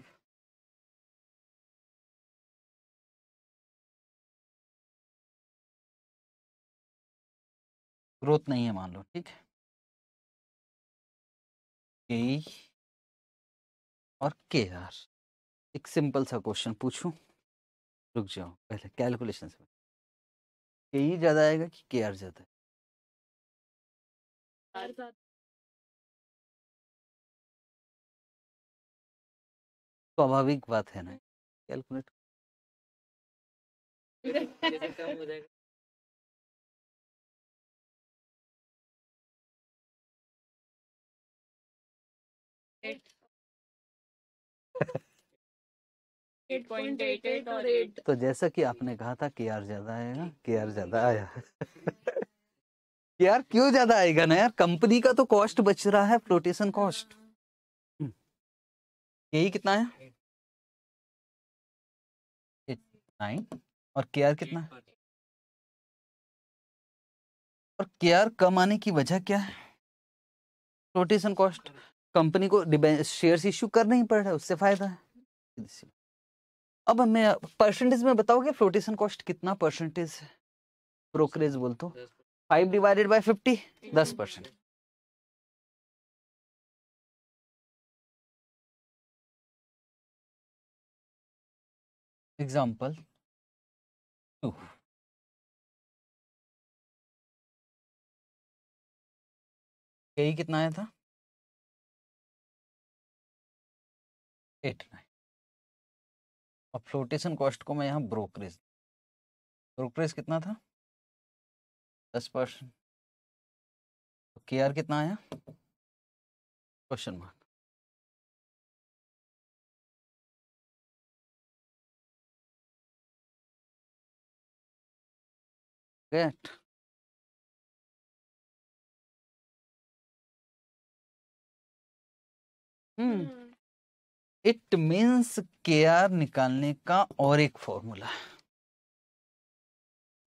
growth नहीं है मान लो ठीक है के और के आर एक सिंपल सा क्वेश्चन पूछूं रुक जाओ पहले कैलकुलेशन से के ही ज्यादा आएगा कि के आर ज्यादा स्वाभाविक तो बात है ना कैलकुलेट 8.88 तो जैसा कि आपने कहा था के आर ज्यादा आएगा के आर ज्यादा आया यार क्यों ज्यादा आएगा ना यार कंपनी का तो कॉस्ट बच रहा है फ्लोटेशन कॉस्ट यही कितना है और केयर कितना है और केयर कम आने की वजह क्या है फ्लोटेशन कॉस्ट कंपनी को शेयर इश्यू करना ही पड़ रहा है उससे फायदा है अब हमें परसेंटेज में बताओगे फ्लोटेशन कॉस्ट कितना परसेंटेज ब्रोकरेज बोल तो फाइव डिवाइडेड बाय फिफ्टी दस परसेंट एग्जाम्पल यही कितना आया था एट नाइन और फ्लोटेशन कॉस्ट को मैं यहाँ ब्रोकरेज ब्रोकरेज कितना था दस परसेंट तो के आर कितना आया question mark get hmm, hmm. It means K R निकालने का और एक फॉर्मूला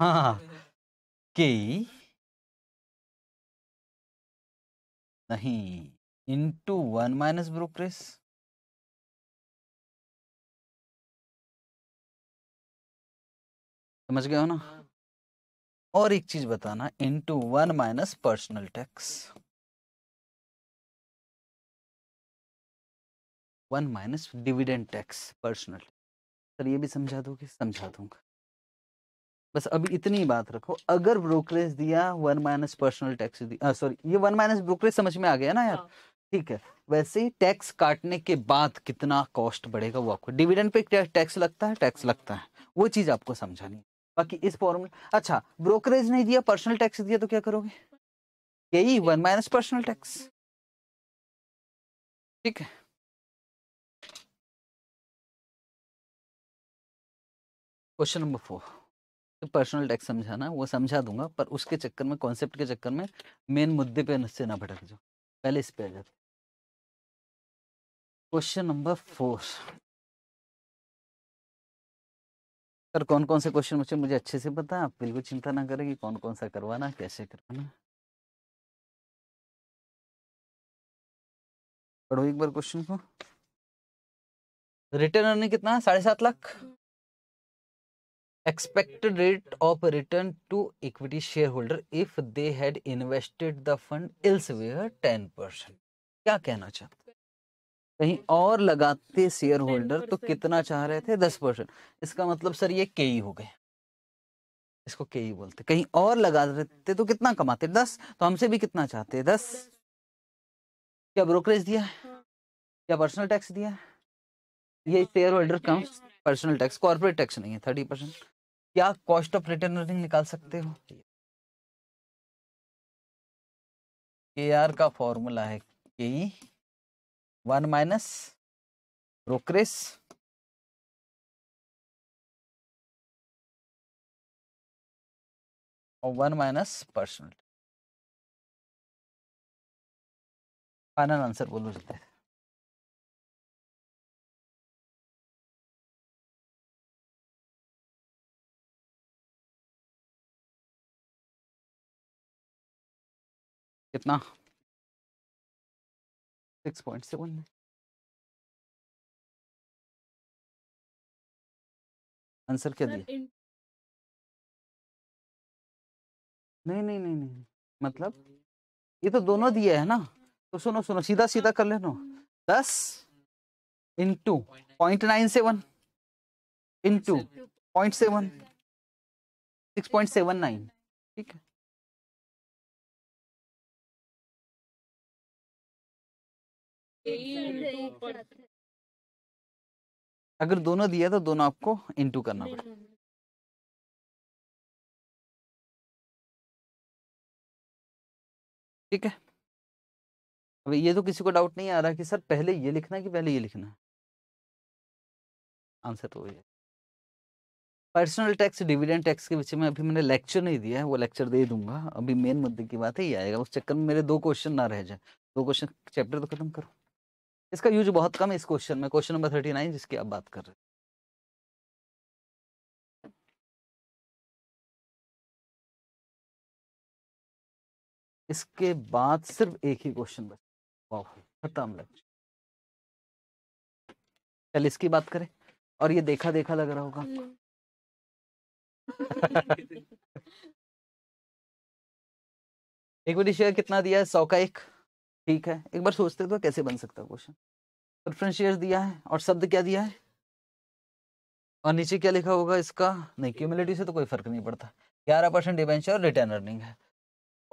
हाँ, हाँ, हाँ के नहीं इंटू वन माइनस ब्रोकरेज समझ गया हो ना हाँ। और एक चीज बताना into one minus personal tax one minus dividend tax personal sir ये भी समझा दोगे समझा दूंगा बस अभी इतनी बात रखो अगर ब्रोकरेज दिया वन माइनस पर्सनल टैक्स दिया सॉरी ये वन माइनस ब्रोकरेज समझ में आ गया ना यार हाँ। ठीक है वैसे ही टैक्स काटने के बाद कितना कॉस्ट बढ़ेगा वो आपको डिविडेंड पे टैक्स लगता है टैक्स लगता है वो चीज आपको समझानी है बाकी इस फॉर्मूला अच्छा ब्रोकरेज नहीं दिया पर्सनल टैक्स दिया तो क्या करोगे यही वन माइनस पर्सनल टैक्स ठीक है क्वेश्चन नंबर फोर तो पर्सनल टैक्स समझाना वो समझा दूंगा पर उसके चक्कर में कॉन्सेप्ट के चक्कर में मेन मुद्दे पे से ना भटक जाओ पहले इस पे आ जाते क्वेश्चन नंबर फोर कौन कौन से क्वेश्चन मुझे मुझे अच्छे से पता आप बिल्कुल चिंता ना करें कि कौन कौन सा करवाना कैसे करवाना पढ़ो एक बार क्वेश्चन को रिटर्न अर्निंग कितना साढ़े सात lakh rate of return to equity shareholder if they had invested the fund elsewhere ten percent क्या कहना चाहते कहीं और लगाते शेयर होल्डर तो कितना चाह रहे थे दस परसेंट इसका मतलब सर ये के ही हो गए इसको के ही बोलते कहीं और लगा देते तो कितना कमाते दस तो हमसे भी कितना चाहते दस क्या ब्रोकरेज दिया है क्या पर्सनल टैक्स दिया है ये शेयर होल्डर कम पर्सनल टैक्स कॉर्पोरेट टैक्स नहीं है थर्टी परसेंट क्या कॉस्ट ऑफ रिटर्न अर्निंग निकाल सकते हो के आर का फॉर्मूला है K E one minus brokerage और one minus personal final answer बोलो जाता कितना सिक्स पॉइंट सेवन आंसर क्या दिया नहीं नहीं नहीं नहीं मतलब हम्म। ये तो दोनों दिए है ना तो सुनो सुनो सीधा हाँ। सीधा कर लेना दस into point nine seven into point seven six point seven nine ठीक है अगर दोनों दिया तो दोनों आपको इंटू करना पड़ेगा ठीक है अब ये तो किसी को डाउट नहीं आ रहा कि सर पहले ये लिखना कि पहले ये लिखना आंसर तो वही है पर्सनल टैक्स डिविडेंड टैक्स के विषय में अभी मैंने लेक्चर नहीं दिया है वो लेक्चर दे दूंगा अभी मेन मुद्दे की बात है ये आएगा उस चक्कर में मेरे दो क्वेश्चन ना रह जाए दो क्वेश्चन चैप्टर तो खत्म करो इसका यूज बहुत कम है इस क्वेश्चन में क्वेश्चन नंबर थर्टी नाइन जिसकी आप बात कर रहे इसके बाद सिर्फ एक ही क्वेश्चन बचा खत्म लग चल इसकी बात करें और ये देखा देखा लग रहा होगा हम्म। एक मिनट शेयर कितना दिया है सौ का एक ठीक है एक बार सोचते तो कैसे बन सकता क्वेश्चन दिया है और शब्द क्या दिया है और नीचे क्या लिखा होगा इसका नहीं क्यूमिलिटी से तो कोई फर्क नहीं पड़ता ग्यारह परसेंट डिवेंचर रिटर्न अर्निंग है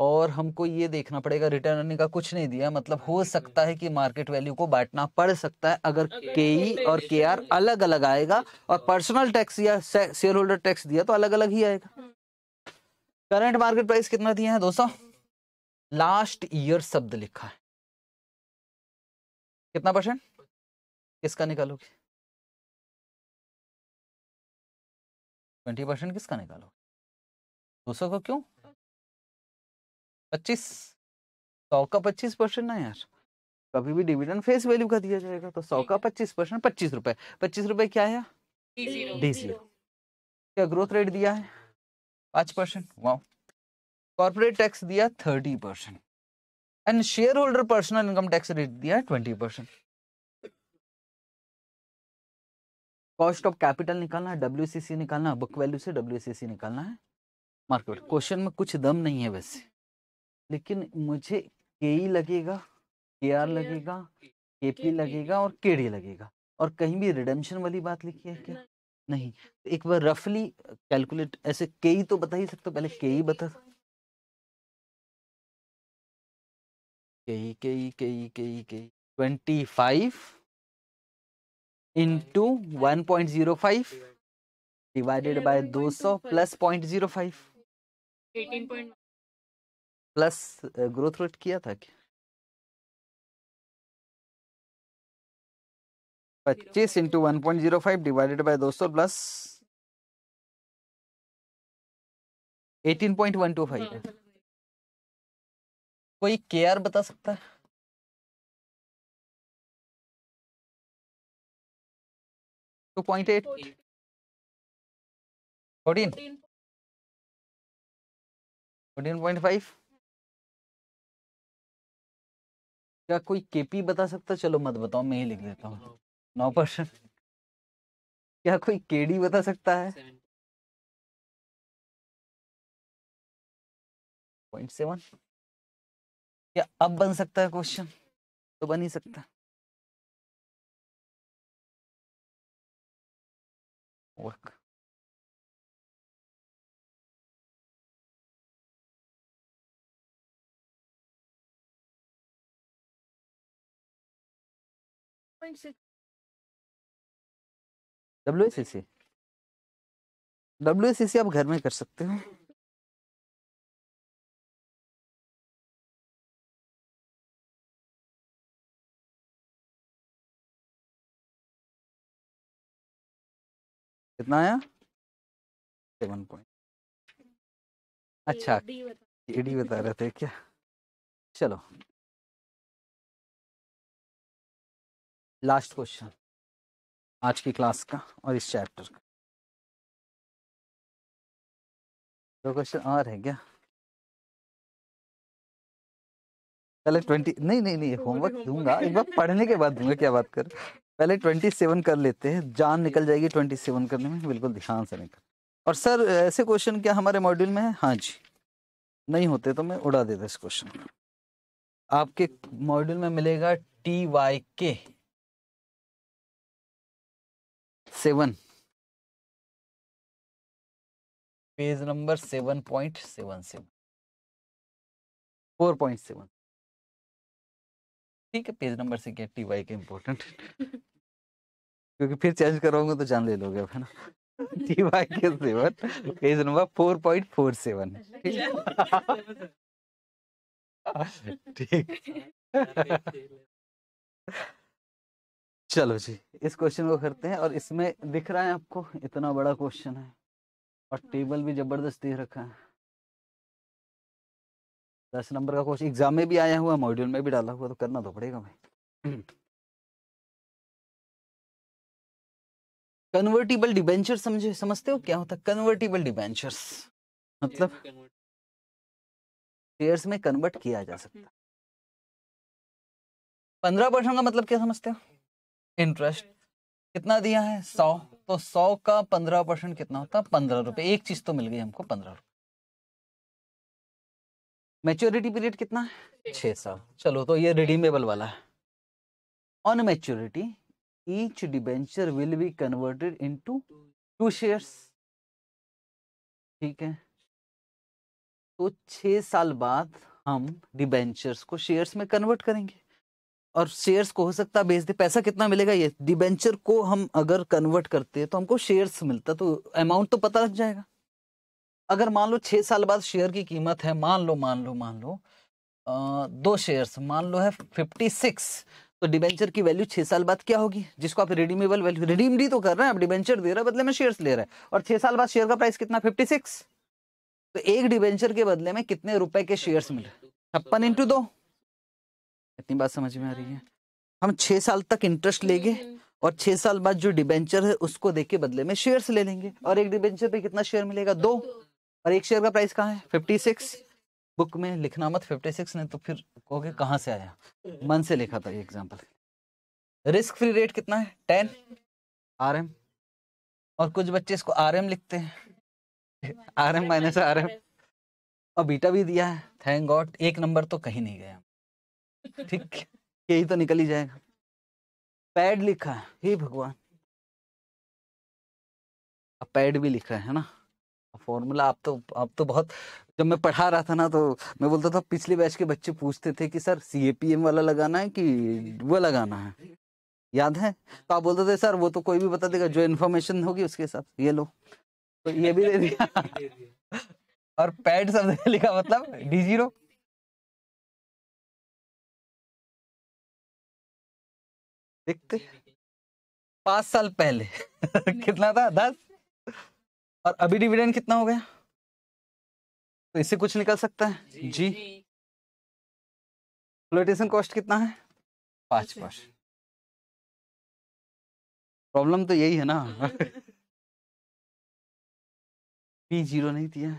और हमको ये देखना पड़ेगा रिटर्न अर्निंग का कुछ नहीं दिया मतलब हो हम्म। सकता है कि मार्केट वैल्यू को बांटना पड़ सकता है अगर के ई e e और के आर अलग अलग आएगा और पर्सनल टैक्स या शेयर होल्डर टैक्स दिया तो अलग अलग ही आएगा करंट मार्केट प्राइस कितना दिया है दोस्तों लास्ट हम्म। ईयर शब्द लिखा है कितना परसेंट किसका निकालोगे ट्वेंटी परसेंट किसका निकालोगे दो सौ का क्यों पच्चीस सौ का पच्चीस परसेंट ना यार कभी भी डिविडेंड फेस वैल्यू का दिया जाएगा तो सौ का पच्चीस परसेंट पच्चीस रुपए पच्चीस रुपए क्या है डी जीरो क्या ग्रोथ रेट दिया है पाँच परसेंट वाओ कॉर्पोरेट टैक्स दिया thirty percent and shareholder personal income tax rate दिया है twenty percent cost of capital निकालना है डब्ल्यू निकालना है बुक वैल्यू से डब्ल्यू निकालना है मार्केट क्वेश्चन में कुछ दम नहीं है वैसे लेकिन मुझे के ई लगेगा के आर लगेगा के पी लगेगा और के डी लगेगा और कहीं भी रिडेम्शन वाली बात लिखी है क्या नहीं एक बार रफली कैलकुलेट ऐसे के ई तो बता ही सकते हो पहले के ई बता five into one point zero five divided by दो सौ plus point zero five plus growth rate किया था क्या पच्चीस into one point zero five divided by दो सौ plus eighteen point one two five कोई आर बता सकता है two point eight fourteen fourteen point five क्या कोई केपी बता सकता चलो मत बताओ मैं ही लिख देता हूँ नौ परसेंट क्या कोई केडी बता सकता है पॉइंट सेवन क्या अब बन सकता है क्वेश्चन तो बन ही सकता work W C C W C C आप घर में कर सकते हो कितना आया सेवन पॉइंट अच्छा ए बता रहे थे क्या चलो लास्ट क्वेश्चन आज की क्लास का और इस चैप्टर का दो तो क्वेश्चन और है क्या पहले ट्वेंटी नहीं नहीं नहीं होमवर्क दूंगा एक बार पढ़ने के बाद दूंगा क्या बात कर पहले ट्वेंटी सेवन कर लेते हैं जान निकल जाएगी ट्वेंटी सेवन करने में बिल्कुल ध्यान से निकल और सर ऐसे क्वेश्चन क्या हमारे मॉड्यूल में है हाँ जी नहीं होते तो मैं उड़ा देता इस क्वेश्चन को आपके मॉड्यूल में मिलेगा T Y K seven page number seven point seven seven four point seven ठीक है page number six eighty Y का इम्पोर्टेंट क्योंकि फिर चेंज करोगे तो जान ले लोगे अब है ना T Y K seven page number four point four seven ठीक चलो जी इस क्वेश्चन को करते हैं और इसमें दिख रहा है आपको इतना बड़ा क्वेश्चन है और टेबल भी जबरदस्त दे रखा है दस नंबर का क्वेश्चन एग्जाम में भी आया हुआ मॉड्यूल में भी डाला हुआ तो करना तो पड़ेगा भाई कन्वर्टिबल डिबेंचर समझे समझते हो क्या होता है कन्वर्टिबल डिबेंचर्स मतलब शेयर्स में कन्वर्ट किया जा सकता हम्म। पंद्रह परसेंट का मतलब क्या समझते हो इंटरेस्ट कितना दिया है सौ तो सौ का पंद्रह परसेंट कितना होता है पंद्रह रुपए एक चीज तो मिल गई हमको पंद्रह रुपए मेच्योरिटी पीरियड कितना है छः साल चलो तो ये रिडीमेबल वाला है on maturity each debenture will be converted into shares ठीक है तो छः साल बाद हम डिबेंचर्स को शेयर्स में कन्वर्ट करेंगे और शेयर्स को हो सकता है बेच दे पैसा कितना मिलेगा ये डिबेंचर को हम अगर कन्वर्ट करते हैं तो हमको शेयर्स मिलता तो अमाउंट तो पता लग जाएगा अगर मान लो छः साल बाद शेयर की कीमत है मान लो मान लो मान लो आ, दो शेयर्स मान लो है फिफ्टी सिक्स तो डिबेंचर की वैल्यू छह साल बाद क्या होगी जिसको आप रिडीमेबल वैल्यू रिडीम डी तो कर रहे हैं आप डिबेंचर दे रहे हैं बदले में शेयर्स ले रहे हैं और छह साल बाद शेयर का प्राइस कितना फिफ्टी सिक्स तो एक डिबेंचर के बदले में कितने रुपए के शेयर्स मिले छप्पन इंटू दो इतनी बात समझ में आ रही है हाँ। हम छह साल तक इंटरेस्ट लेंगे हम्म। और छह साल बाद जो डिबेंचर है उसको देके बदले में शेयर्स ले लेंगे और एक डिबेंचर पे कितना शेयर मिलेगा दो और एक शेयर का प्राइस कहाँ है फिफ्टी सिक्स बुक में लिखना मत फिफ्टी सिक्स ने तो फिर कहोगे कहाँ से आया मन से लिखा था ये एग्जाम्पल रिस्क फ्री रेट कितना है टेन आर एम और कुछ बच्चे इसको आर एम लिखते हैं R M minus R M और बीटा भी दिया है थैंक गॉड एक नंबर तो कहीं नहीं गया ठीक यही तो निकल ही जाएगा पैड लिखा है हे भगवान पैड भी लिखा है ना फॉर्मूला आप तो आप तो बहुत जब मैं पढ़ा रहा था ना तो मैं बोलता था पिछले बैच के बच्चे पूछते थे कि sir C A P M वाला लगाना है कि वो लगाना है याद है तो आप बोलते थे सर वो तो कोई भी बता देगा जो इन्फॉर्मेशन होगी उसके हिसाब ये लो तो ये भी दे दिया और पैड सब लिखा मतलब डी जीरो देखते पांच साल पहले कितना था दस और अभी डिविडेंड कितना हो गया तो इससे कुछ निकल सकता है जी, फ्लोटेशन कॉस्ट कितना है पांच पांच प्रॉब्लम तो यही है ना पी जीरो नहीं दिया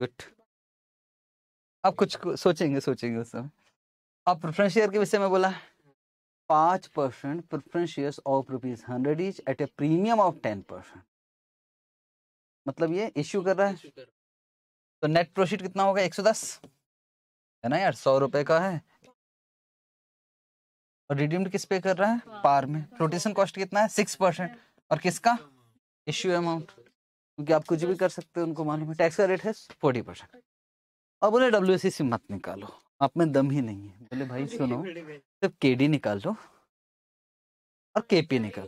गुड हाँ। आप कुछ सोचेंगे सोचेंगे उस समय आप प्रेफरेंस शेयर के विषय में बोला पांच percent preference share of rupees hundred is at a premium of ten percent मतलब ये इश्यू कर रहा है तो नेट प्रोफिट कितना होगा एक सौ दस है ना यार सौ रुपए का है और रिडीम्ड किस पे कर रहा है पार में फ्लोटेशन कॉस्ट कितना है सिक्स परसेंट और किसका इश्यू अमाउंट क्योंकि आप कुछ भी कर सकते हो उनको मालूम है टैक्स का रेट है फोर्टी परसेंट अब बोले डब्ल्यू से मत निकालो आप में दम ही नहीं है बोले भाई सुनो सिर्फ के डी निकाल लो और के पी निकाल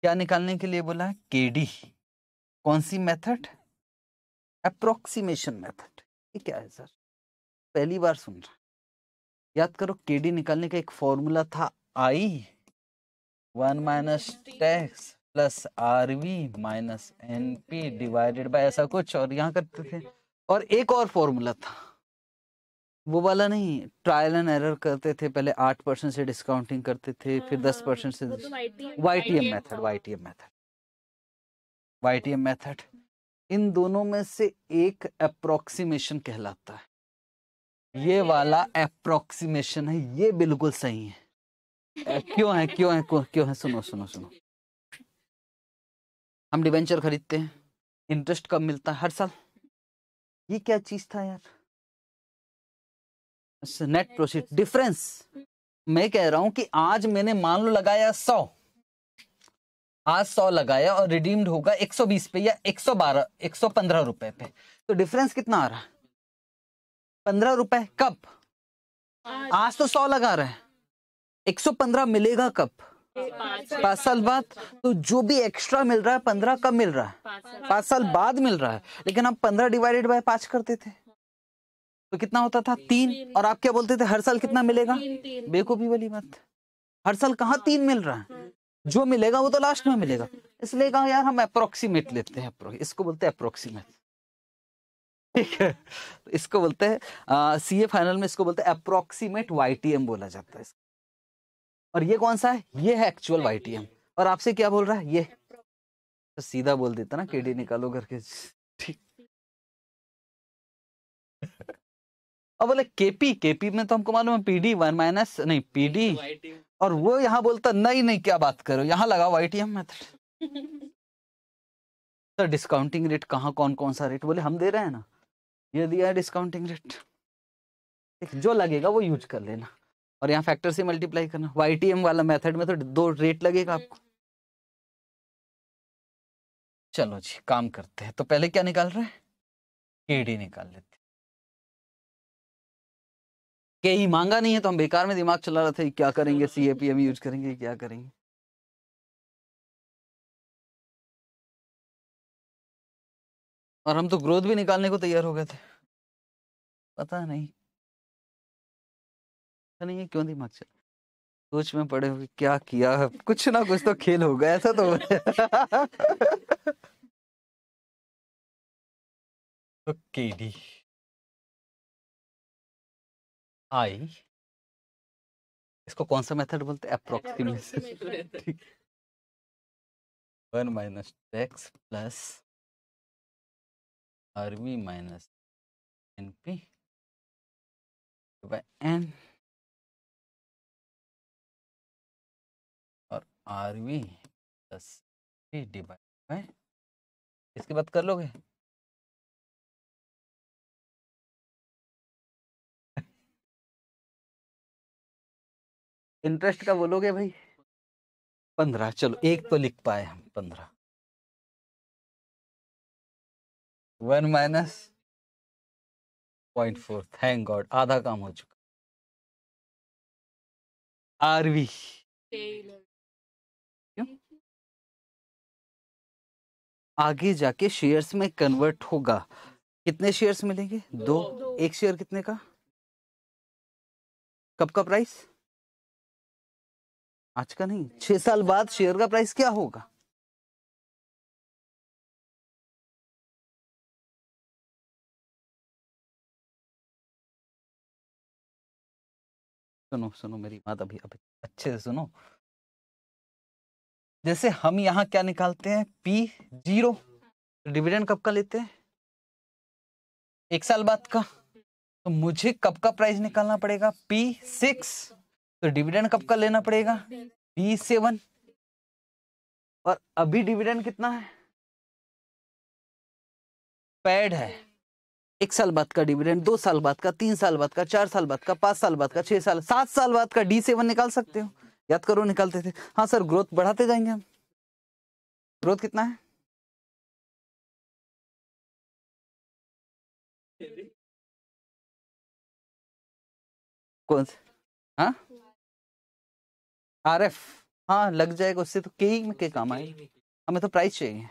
क्या निकालने के लिए बोला है के डी कौन सी मेथड अप्रोक्सीमेशन मेथड ये क्या है सर पहली बार सुन रहा याद करो के डी निकालने का एक फॉर्मूला था आई वन हाँ, हाँ, माइनस हाँ, tax plus R V minus N P divided by ऐसा कुछ और यहाँ करते थे और एक और फॉर्मूला था वो वाला नहीं ट्रायल एंड एरर करते थे पहले आठ परसेंट से डिस्काउंटिंग करते थे हाँ, फिर दस परसेंट से Y T M method Y T M method Y T M method इन दोनों में से एक अप्रोक्सीमेशन कहलाता है ये वाला अप्रोक्सीमेशन है ये बिल्कुल सही है क्यों है क्यों है क्यों है सुनो सुनो सुनो हम डिवेंचर खरीदते हैं इंटरेस्ट कब मिलता है हर साल ये क्या चीज था यार नेट प्रोसीड डिफरेंस मैं कह रहा हूं कि आज मैंने मान लो लगाया सौ आज सौ लगाया और रिडीम्ड होगा एक सौ बीस पे या एक सौ बारह एक सौ पंद्रह रुपए पे तो डिफरेंस कितना आ रहा है पंद्रह रुपए कब आज तो सौ लगा रहे एक सौ पंद्रह मिलेगा कब पांच साल बाद तो जो भी एक्स्ट्रा मिल रहा है पंद्रह कब मिल रहा है पांच साल बाद मिल रहा है लेकिन हम पंद्रह डिवाइडेड बाय पांच करते थे तो कितना होता था तीन और आप क्या बोलते थे हर साल कितना मिलेगा बेकूफी वाली बात हर साल कहाँ हाँ। तीन मिल रहा है हाँ। जो मिलेगा वो तो लास्ट में मिलेगा इसलिए कहा यार हम अप्रोक्सीमेट लेते हैं इसको बोलते हैं अप्रोक्सीमेट ठीक है तो इसको बोलते हैं सी ए फाइनल में इसको बोलते हैं अप्रोक्सीमेट वाई टी एम बोला जाता है और ये कौन सा है ये है एक्चुअल वाई टी एम और आपसे क्या बोल रहा है ये तो सीधा बोल देता ना हाँ। के डी निकालो करके ठीक और बोले केपी केपी में तो हमको मालूम है पीडी वन माइनस नहीं पीडी तो और वो यहाँ बोलता नहीं नहीं क्या बात करो यहाँ लगाओ I T M method sir discounting rate कहाँ कौन कौन सा रेट बोले हम दे रहे हैं ना ये दिया है डिस्काउंटिंग रेट जो लगेगा वो यूज कर लेना और यहाँ फैक्टर से मल्टीप्लाई करना वाई टी एम वाला मेथड में तो दो रेट लगेगा आपको चलो जी काम करते हैं तो पहले क्या निकाल रहे हैं के डी निकाल लेते कि ही मांगा नहीं है तो हम बेकार में दिमाग चला रहे थे क्या करेंगे C A P M use करेंगे क्या करेंगे और हम तो ग्रोथ भी निकालने को तैयार हो गए थे पता नहीं पता नहीं है क्यों दिमाग चला सोच में पड़े हुए क्या किया कुछ ना कुछ तो खेल हो गया था तो केडी तो आई इसको कौन सा मेथड बोलते हैं अप्रोक्सीमेशन ठीक one minus tax plus R V minus N P by N और R V plus P divide by इसके बाद कर लोगे इंटरेस्ट का बोलोगे भाई पंद्रह चलो एक तो लिख पाए हम पंद्रह one minus point four thank God आधा काम हो चुका आरवी क्यों आगे जाके शेयर्स में कन्वर्ट होगा कितने शेयर्स मिलेंगे दो, दो। एक शेयर कितने का कब का प्राइस आज का नहीं छह साल बाद शेयर का प्राइस क्या होगा सुनो सुनो मेरी बात अभी अभी अच्छे से सुनो जैसे हम यहां क्या निकालते हैं पी जीरो डिविडेंड कब का लेते हैं एक साल बाद का तो मुझे कब का प्राइस निकालना पड़ेगा पी सिक्स तो डिविडेंड कब का लेना पड़ेगा बी सेवन और अभी डिविडेंड कितना है पैड है एक साल बाद का डिविडेंड दो साल बाद का तीन साल बाद का चार साल बाद का पांच साल बाद का छह साल सात साल बाद का डी सेवन निकाल सकते हो याद करो निकालते थे हाँ सर ग्रोथ बढ़ाते जाएंगे हम ग्रोथ कितना है कौन से हाँ आर एफ हाँ लग जाएगा उससे तो के ही के काम आएगा हमें तो प्राइस चाहिए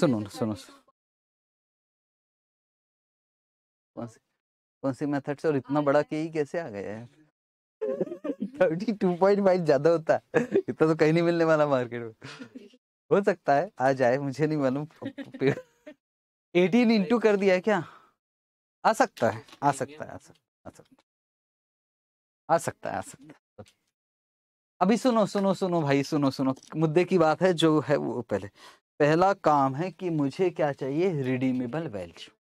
सुनो सुनो कौन सी कौन सी मेथड से और हाँ, इतना बड़ा के ही कैसे आ गया यार थर्टी टू पॉइंट फाइव ज्यादा होता है इतना तो कहीं नहीं मिलने वाला मार्केट में हो सकता है आ जाए मुझे नहीं मालूम एटीन इंटू कर दिया है क्या आ सकता है आ सकता है आ सकता है आ सकता है आ सकता है अभी सुनो सुनो सुनो भाई सुनो सुनो मुद्दे की बात है जो है वो पहले पहला काम है कि मुझे क्या चाहिए रिडीमेबल वैल्यू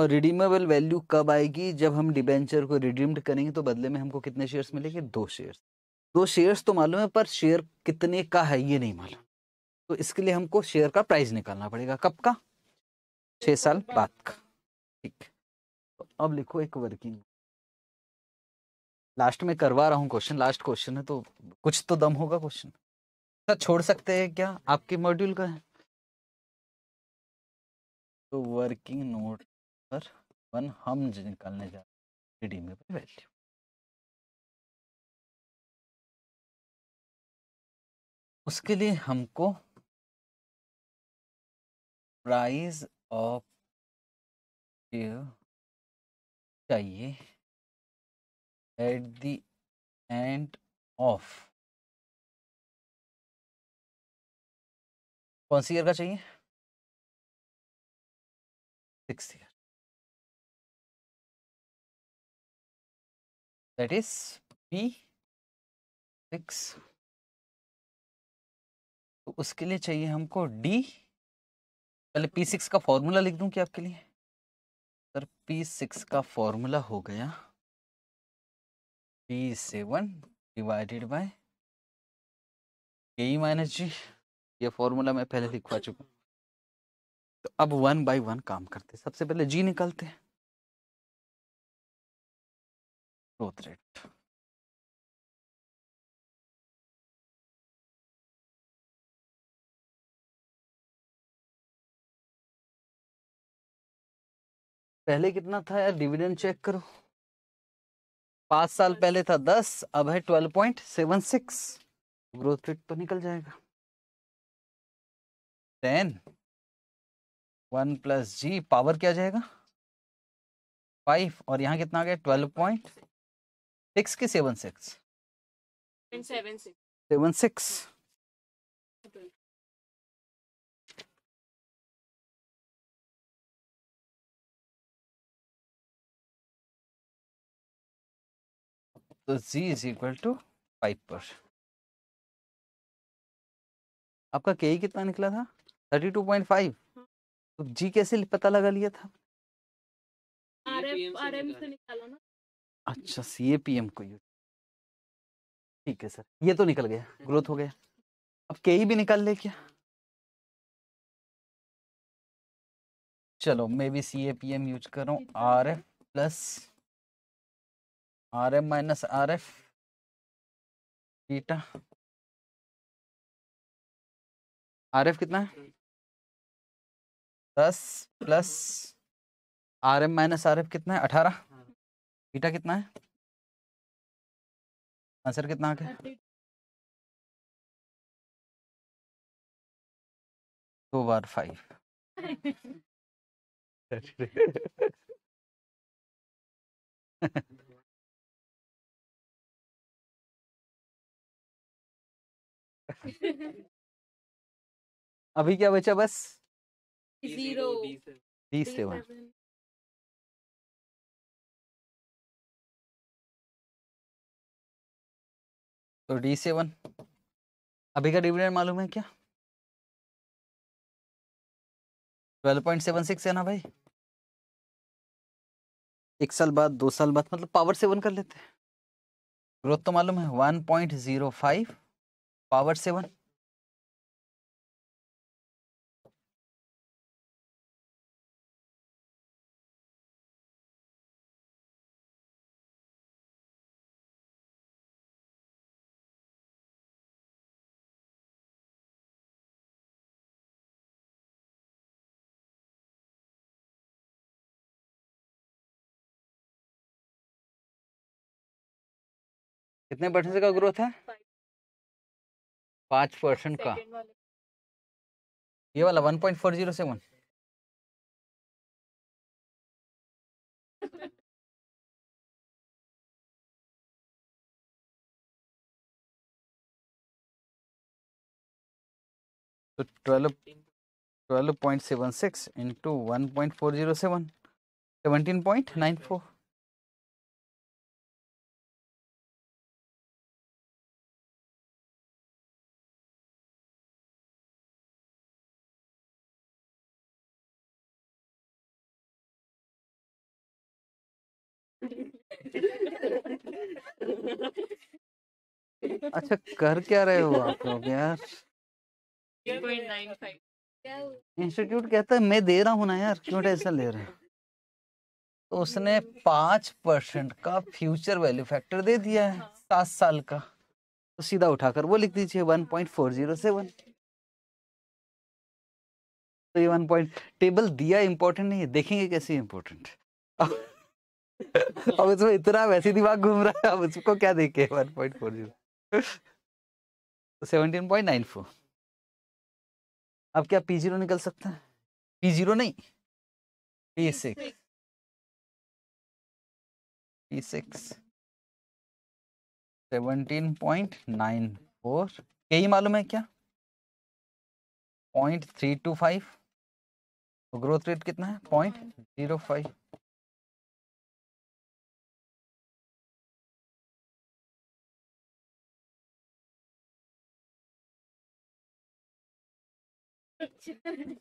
और रिडीमेबल वैल्यू कब आएगी जब हम डिबेंचर को रिडीम्ड करेंगे तो बदले में हमको कितने शेयर्स मिलेंगे दो शेयर्स दो शेयर्स तो मालूम है पर शेयर कितने का है ये नहीं मालूम तो इसके लिए हमको शेयर का प्राइस निकालना पड़ेगा कब का छः साल बाद का ठीक है तो अब लिखो एक वर्किंग लास्ट में करवा रहा हूँ क्वेश्चन लास्ट क्वेश्चन है तो कुछ तो दम होगा क्वेश्चन अच्छा, सर छोड़ सकते हैं क्या आपके मॉड्यूल का है तो वर्किंग नोट पर वन हम निकालने जा रहे वैल्यू उसके लिए हमको प्राइस ऑफ चाहिए एट द एंड ऑफ कौन सी ईयर का चाहिए six year that is P six तो उसके लिए चाहिए हमको डी पहले पी सिक्स का फॉर्मूला लिख दूं क्या आपके लिए पी सिक्स का फॉर्मूला हो गया P seven divided by K minus G ये फॉर्मूला मैं पहले लिखवा चुका तो अब वन बाय वन काम करते सबसे पहले जी निकलते हैं ग्रोथ रेट पहले कितना था यार डिविडेंड चेक करो पांच साल पहले था दस अब है twelve point seven six growth rate तो निकल जाएगा ten one plus G power क्या जाएगा फाइव और यहाँ कितना आ गया ट्वेल्व पॉइंट सिक्स की सेवन सिक्स सेवन सिक्स तो z is equal to five पर आपका के कितना निकला था थर्टी टू पॉइंट फाइव तो जी कैसे पता लगा लिया था अच्छा सी ए पी एम को यूज ठीक है सर ये तो निकल गया ग्रोथ हो गया अब के भी निकाल ले क्या चलो मैं भी C A P M use कर रहा हूँ R F plus R M minus R F theta R F कितना है हम्म। दस plus R M minus R F कितना है अठारह थीटा हाँ। कितना है आंसर कितना आ दो बार फाइव Thank you. अभी क्या बचा बस जीरो डी सेवन तो डी सेवन अभी का डिविडेंड मालूम है क्या ट्वेल्व पॉइंट सेवन सिक्स है ना भाई एक साल बाद दो साल बाद मतलब पावर सेवन कर लेते हैं ग्रोथ तो मालूम है one point zero five power seven कितने परसेंट का ग्रोथ है पाँच परसेंट का ये वाला one point four zero seven तो twelve twelve point seven six into one point four zero seven seventeen point nine four अच्छा कर क्या रहे हो आप लोग यार इंस्टीट्यूट कहता है मैं दे रहा हूँ ना यार क्यों ऐसा ले रहे हैं तो उसने पांच परसेंट का फ्यूचर वैल्यू फैक्टर दे दिया है हाँ। सात साल का तो सीधा उठाकर वो लिख दीजिए one point four zero seven तो ये वन पॉइंट टेबल दिया इंपॉर्टेंट नहीं है देखेंगे कैसे इंपॉर्टेंट अब उसमें इतना वैसे दिमाग घूम रहा है अब उसको क्या देखे one point point four zero seventeen nine four अब क्या पी जीरो निकल सकता है पी जीरो नहीं P six P six seventeen point nine four यही मालूम है क्या point three two five growth rate कितना है पॉइंट जीरो फाइव अब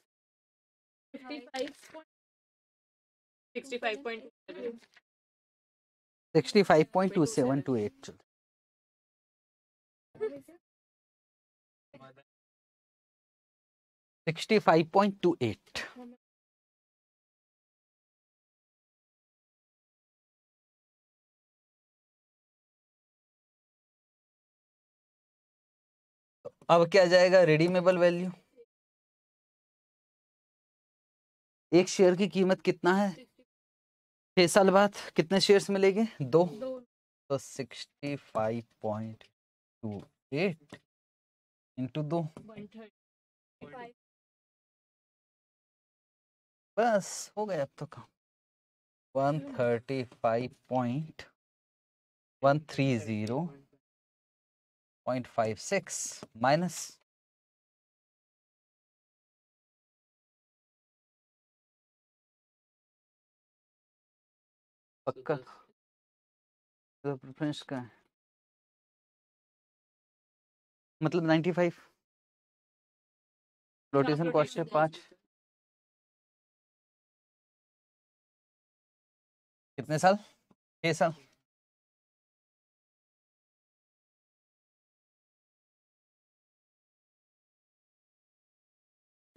क्या जाएगा रिडीमेबल वैल्यू एक शेयर की कीमत कितना है छह साल बाद कितने शेयर्स मिलेंगे दो तो sixty five point two eight into दो बस हो गया अब तो काम one thirty five point one three zero point five six minus पक्का तो प्रेफरेंस का है मतलब 95 हाँ, रोटेशन कॉस्ट है पाँच कितने साल छः साल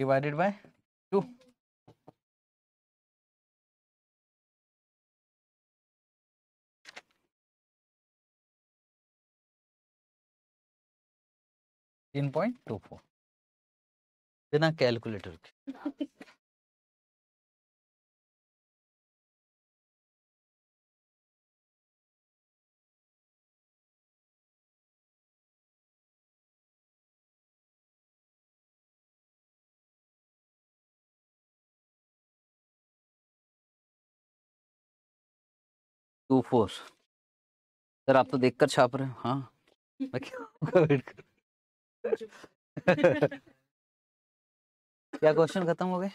डिवाइडेड बाय टू तीन पॉइंट टू फोर बिना कैलकुलेटर के टू फोर सर आप तो देखकर छाप रहे हो हाँ मैं क्या वेट कर क्या क्वेश्चन खत्म हो गए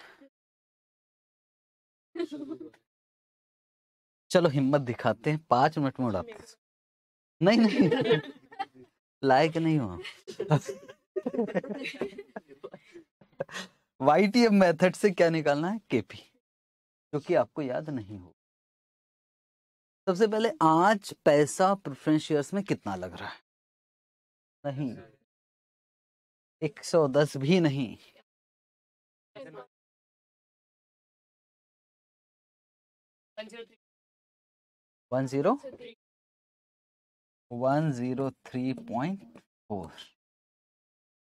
चलो हिम्मत दिखाते हैं पांच मिनट में उड़ाते नहीं नहीं लायक नहीं हुआ एम मैथड से क्या निकालना है केपी क्योंकि आपको याद नहीं हो सबसे पहले आज पैसा प्रिफरेंस शेयर्स में कितना लग रहा है नहीं एक सौ दस भी नहीं one zero one zero three point four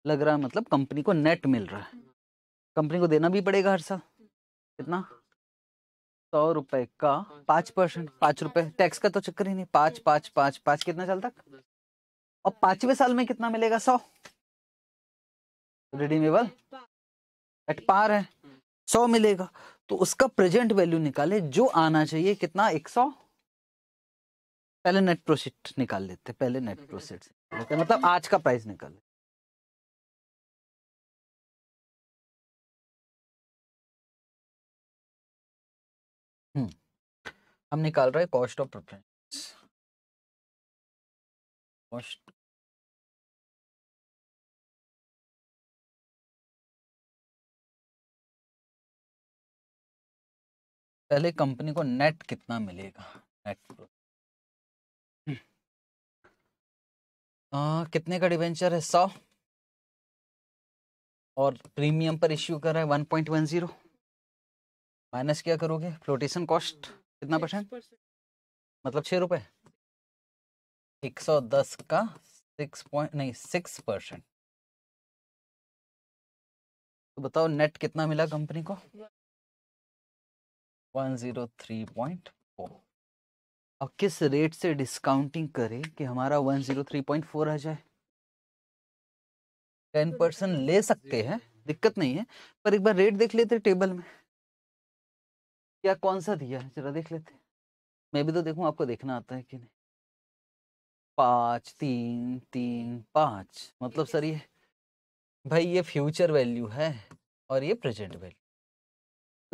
लग रहा है मतलब कंपनी को नेट मिल रहा है कंपनी को देना भी पड़ेगा हर साल कितना सौ रुपए का पांच परसेंट पांच रुपए टैक्स का तो चक्कर ही नहीं पांच पांच पांच पांच कितना साल तक और पांचवे साल में कितना मिलेगा सौ रिडीमेबल एट पार है सौ मिलेगा तो उसका प्रेजेंट वैल्यू निकाले जो आना चाहिए कितना एक सौ पहले नेट प्रोसिट निकाल लेते पहले नेट प्रोसिट लेते मतलब आज का प्राइस निकाल लेते हम्म। हम निकाल रहे कॉस्ट ऑफ प्रेफरेंस कॉस्ट पहले कंपनी को नेट कितना मिलेगा नेट आ, हम्म। कितने का डिवेंचर है सौ और प्रीमियम पर इश्यू कर रहा है one point one zero minus क्या करोगे फ्लोटेशन कॉस्ट कितना परसेंट मतलब छः रुपये एक सौ दस का सिक्स पॉइंट नहीं सिक्स परसेंट तो बताओ नेट कितना मिला कंपनी को 103.4 अब किस रेट से डिस्काउंटिंग करें कि हमारा 103.4 आ जाए 10 परसेंट ले सकते हैं दिक्कत नहीं है पर एक बार रेट देख लेते टेबल में क्या कौन सा दिया है जरा देख लेते मैं भी तो देखूँ आपको देखना आता है कि नहीं पाँच तीन तीन पाँच मतलब सर ये भाई ये फ्यूचर वैल्यू है और ये प्रेजेंट वैल्यू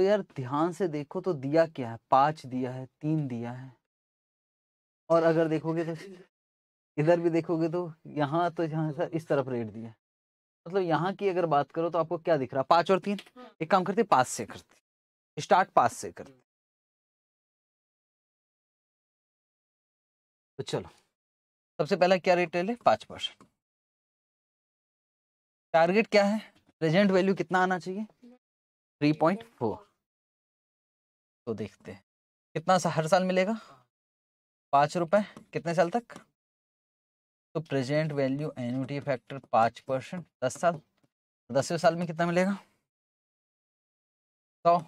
तो यार ध्यान से देखो तो दिया क्या है पांच दिया है तीन दिया है और अगर देखोगे तो इधर भी देखोगे तो यहाँ तो यहाँ इस तरफ रेट दिया मतलब यहाँ की अगर बात करो तो आपको क्या दिख रहा पांच और तीन हाँ। एक काम करते पांच से करते स्टार्ट पांच से करते तो चलो सबसे पहला क्या रेट ले पांच परसेंट टारगेट क्या है प्रेजेंट वैल्यू कितना आना चाहिए हम्म। थ्री पॉइंट फोर तो देखते हैं कितना सा हर साल मिलेगा हाँ। पाँच रुपये कितने साल तक तो प्रेजेंट वैल्यू एनुटी फैक्टर पाँच परसेंट दस साल दसवें साल में कितना मिलेगा सौ तो,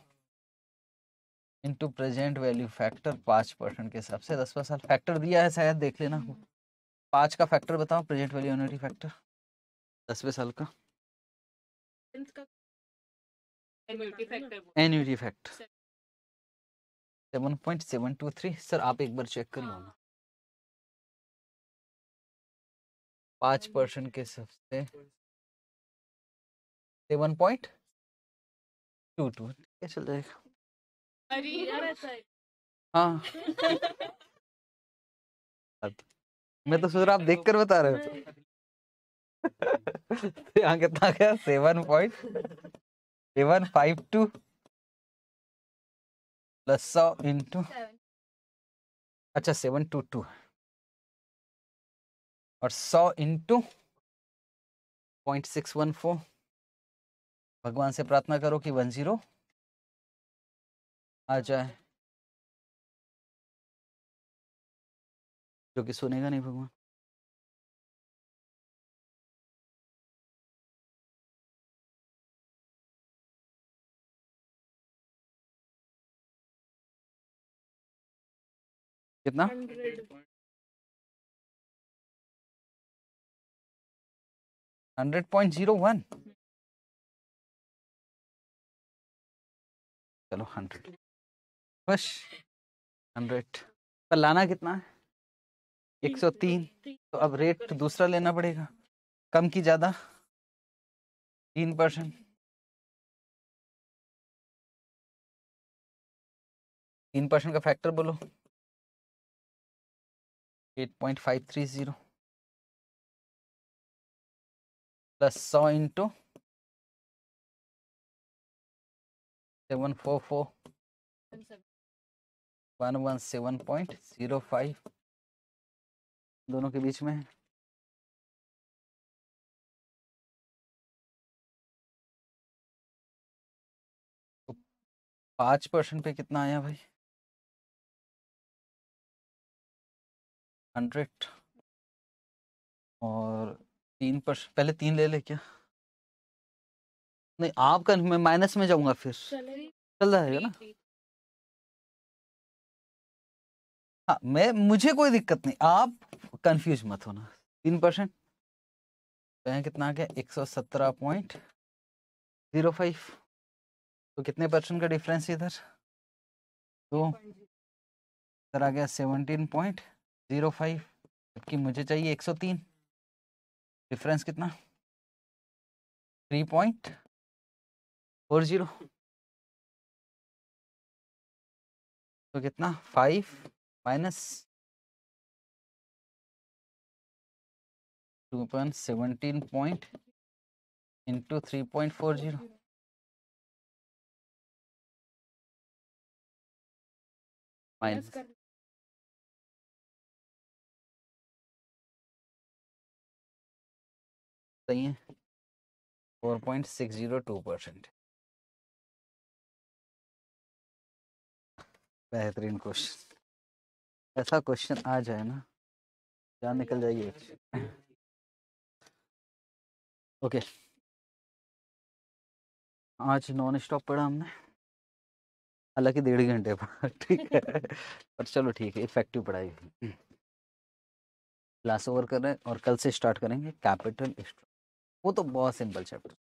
इंटू प्रेजेंट वैल्यू फैक्टर पाँच परसेंट के हिसाब से दसवा साल फैक्टर दिया है शायद देख लेना हम्म। पाँच का फैक्टर बताओ प्रेजेंट वैल्यू एनुटी फैक्टर दसवें साल का annuity factor seven point seven two three sir आप एक बार चेक कर लो ना हाँ। पांच परसेंट के हिसाब से सेवन पॉइंट टू टू चल जाएगा हाँ मैं तो सोच रहा आप देख कर बता रहे हो तो। यहाँ कितना गया seven point seven five two plus सौ इंटू अच्छा सेवन टू टू और सौ into point six one four भगवान से प्रार्थना करो कि वन जीरो आ जाए जो कि सुनेगा नहीं भगवान कितना hundred point zero one hmm. चलो हंड्रेड बस हंड्रेड पर लाना कितना है एक सौ तीन तो अब रेट तो दूसरा लेना पड़ेगा कम की ज़्यादा तीन परसेंट तीन परसेंट का फैक्टर बोलो 8.530 plus 100 into 744 117.05 दोनों के बीच में तो पांच परसेंट पे कितना आया भाई हंड्रेड और तीन पर पहले तीन ले ले क्या नहीं आपका मैं माइनस में जाऊंगा फिर चल रहा है ना हाँ मैं मुझे कोई दिक्कत नहीं आप कंफ्यूज मत होना तीन परसेंट तो कितना आ गया एक सौ सत्रह पॉइंट जीरो फाइव तो कितने परसेंट का डिफरेंस इधर तो इधर आ गया सेवनटीन पॉइंट जीरो फाइव जबकि मुझे चाहिए एक सौ तीन डिफरेंस कितना थ्री पॉइंट फोर जीरो तो कितना five minus two point seventeen point into three point four zero minus सही है four point six zero two percent बेहतरीन क्वेश्चन ऐसा क्वेश्चन आ जाए ना जान निकल जाइए ओके आज नॉन स्टॉप पढ़ा हमने हालांकि डेढ़ घंटे पर ठीक है पर चलो ठीक है इफेक्टिव पढ़ाई क्लास ओवर कर रहे हैं और कल से स्टार्ट करेंगे कैपिटल स्ट्रक्चर वो तो बहुत सिंपल चैप्टर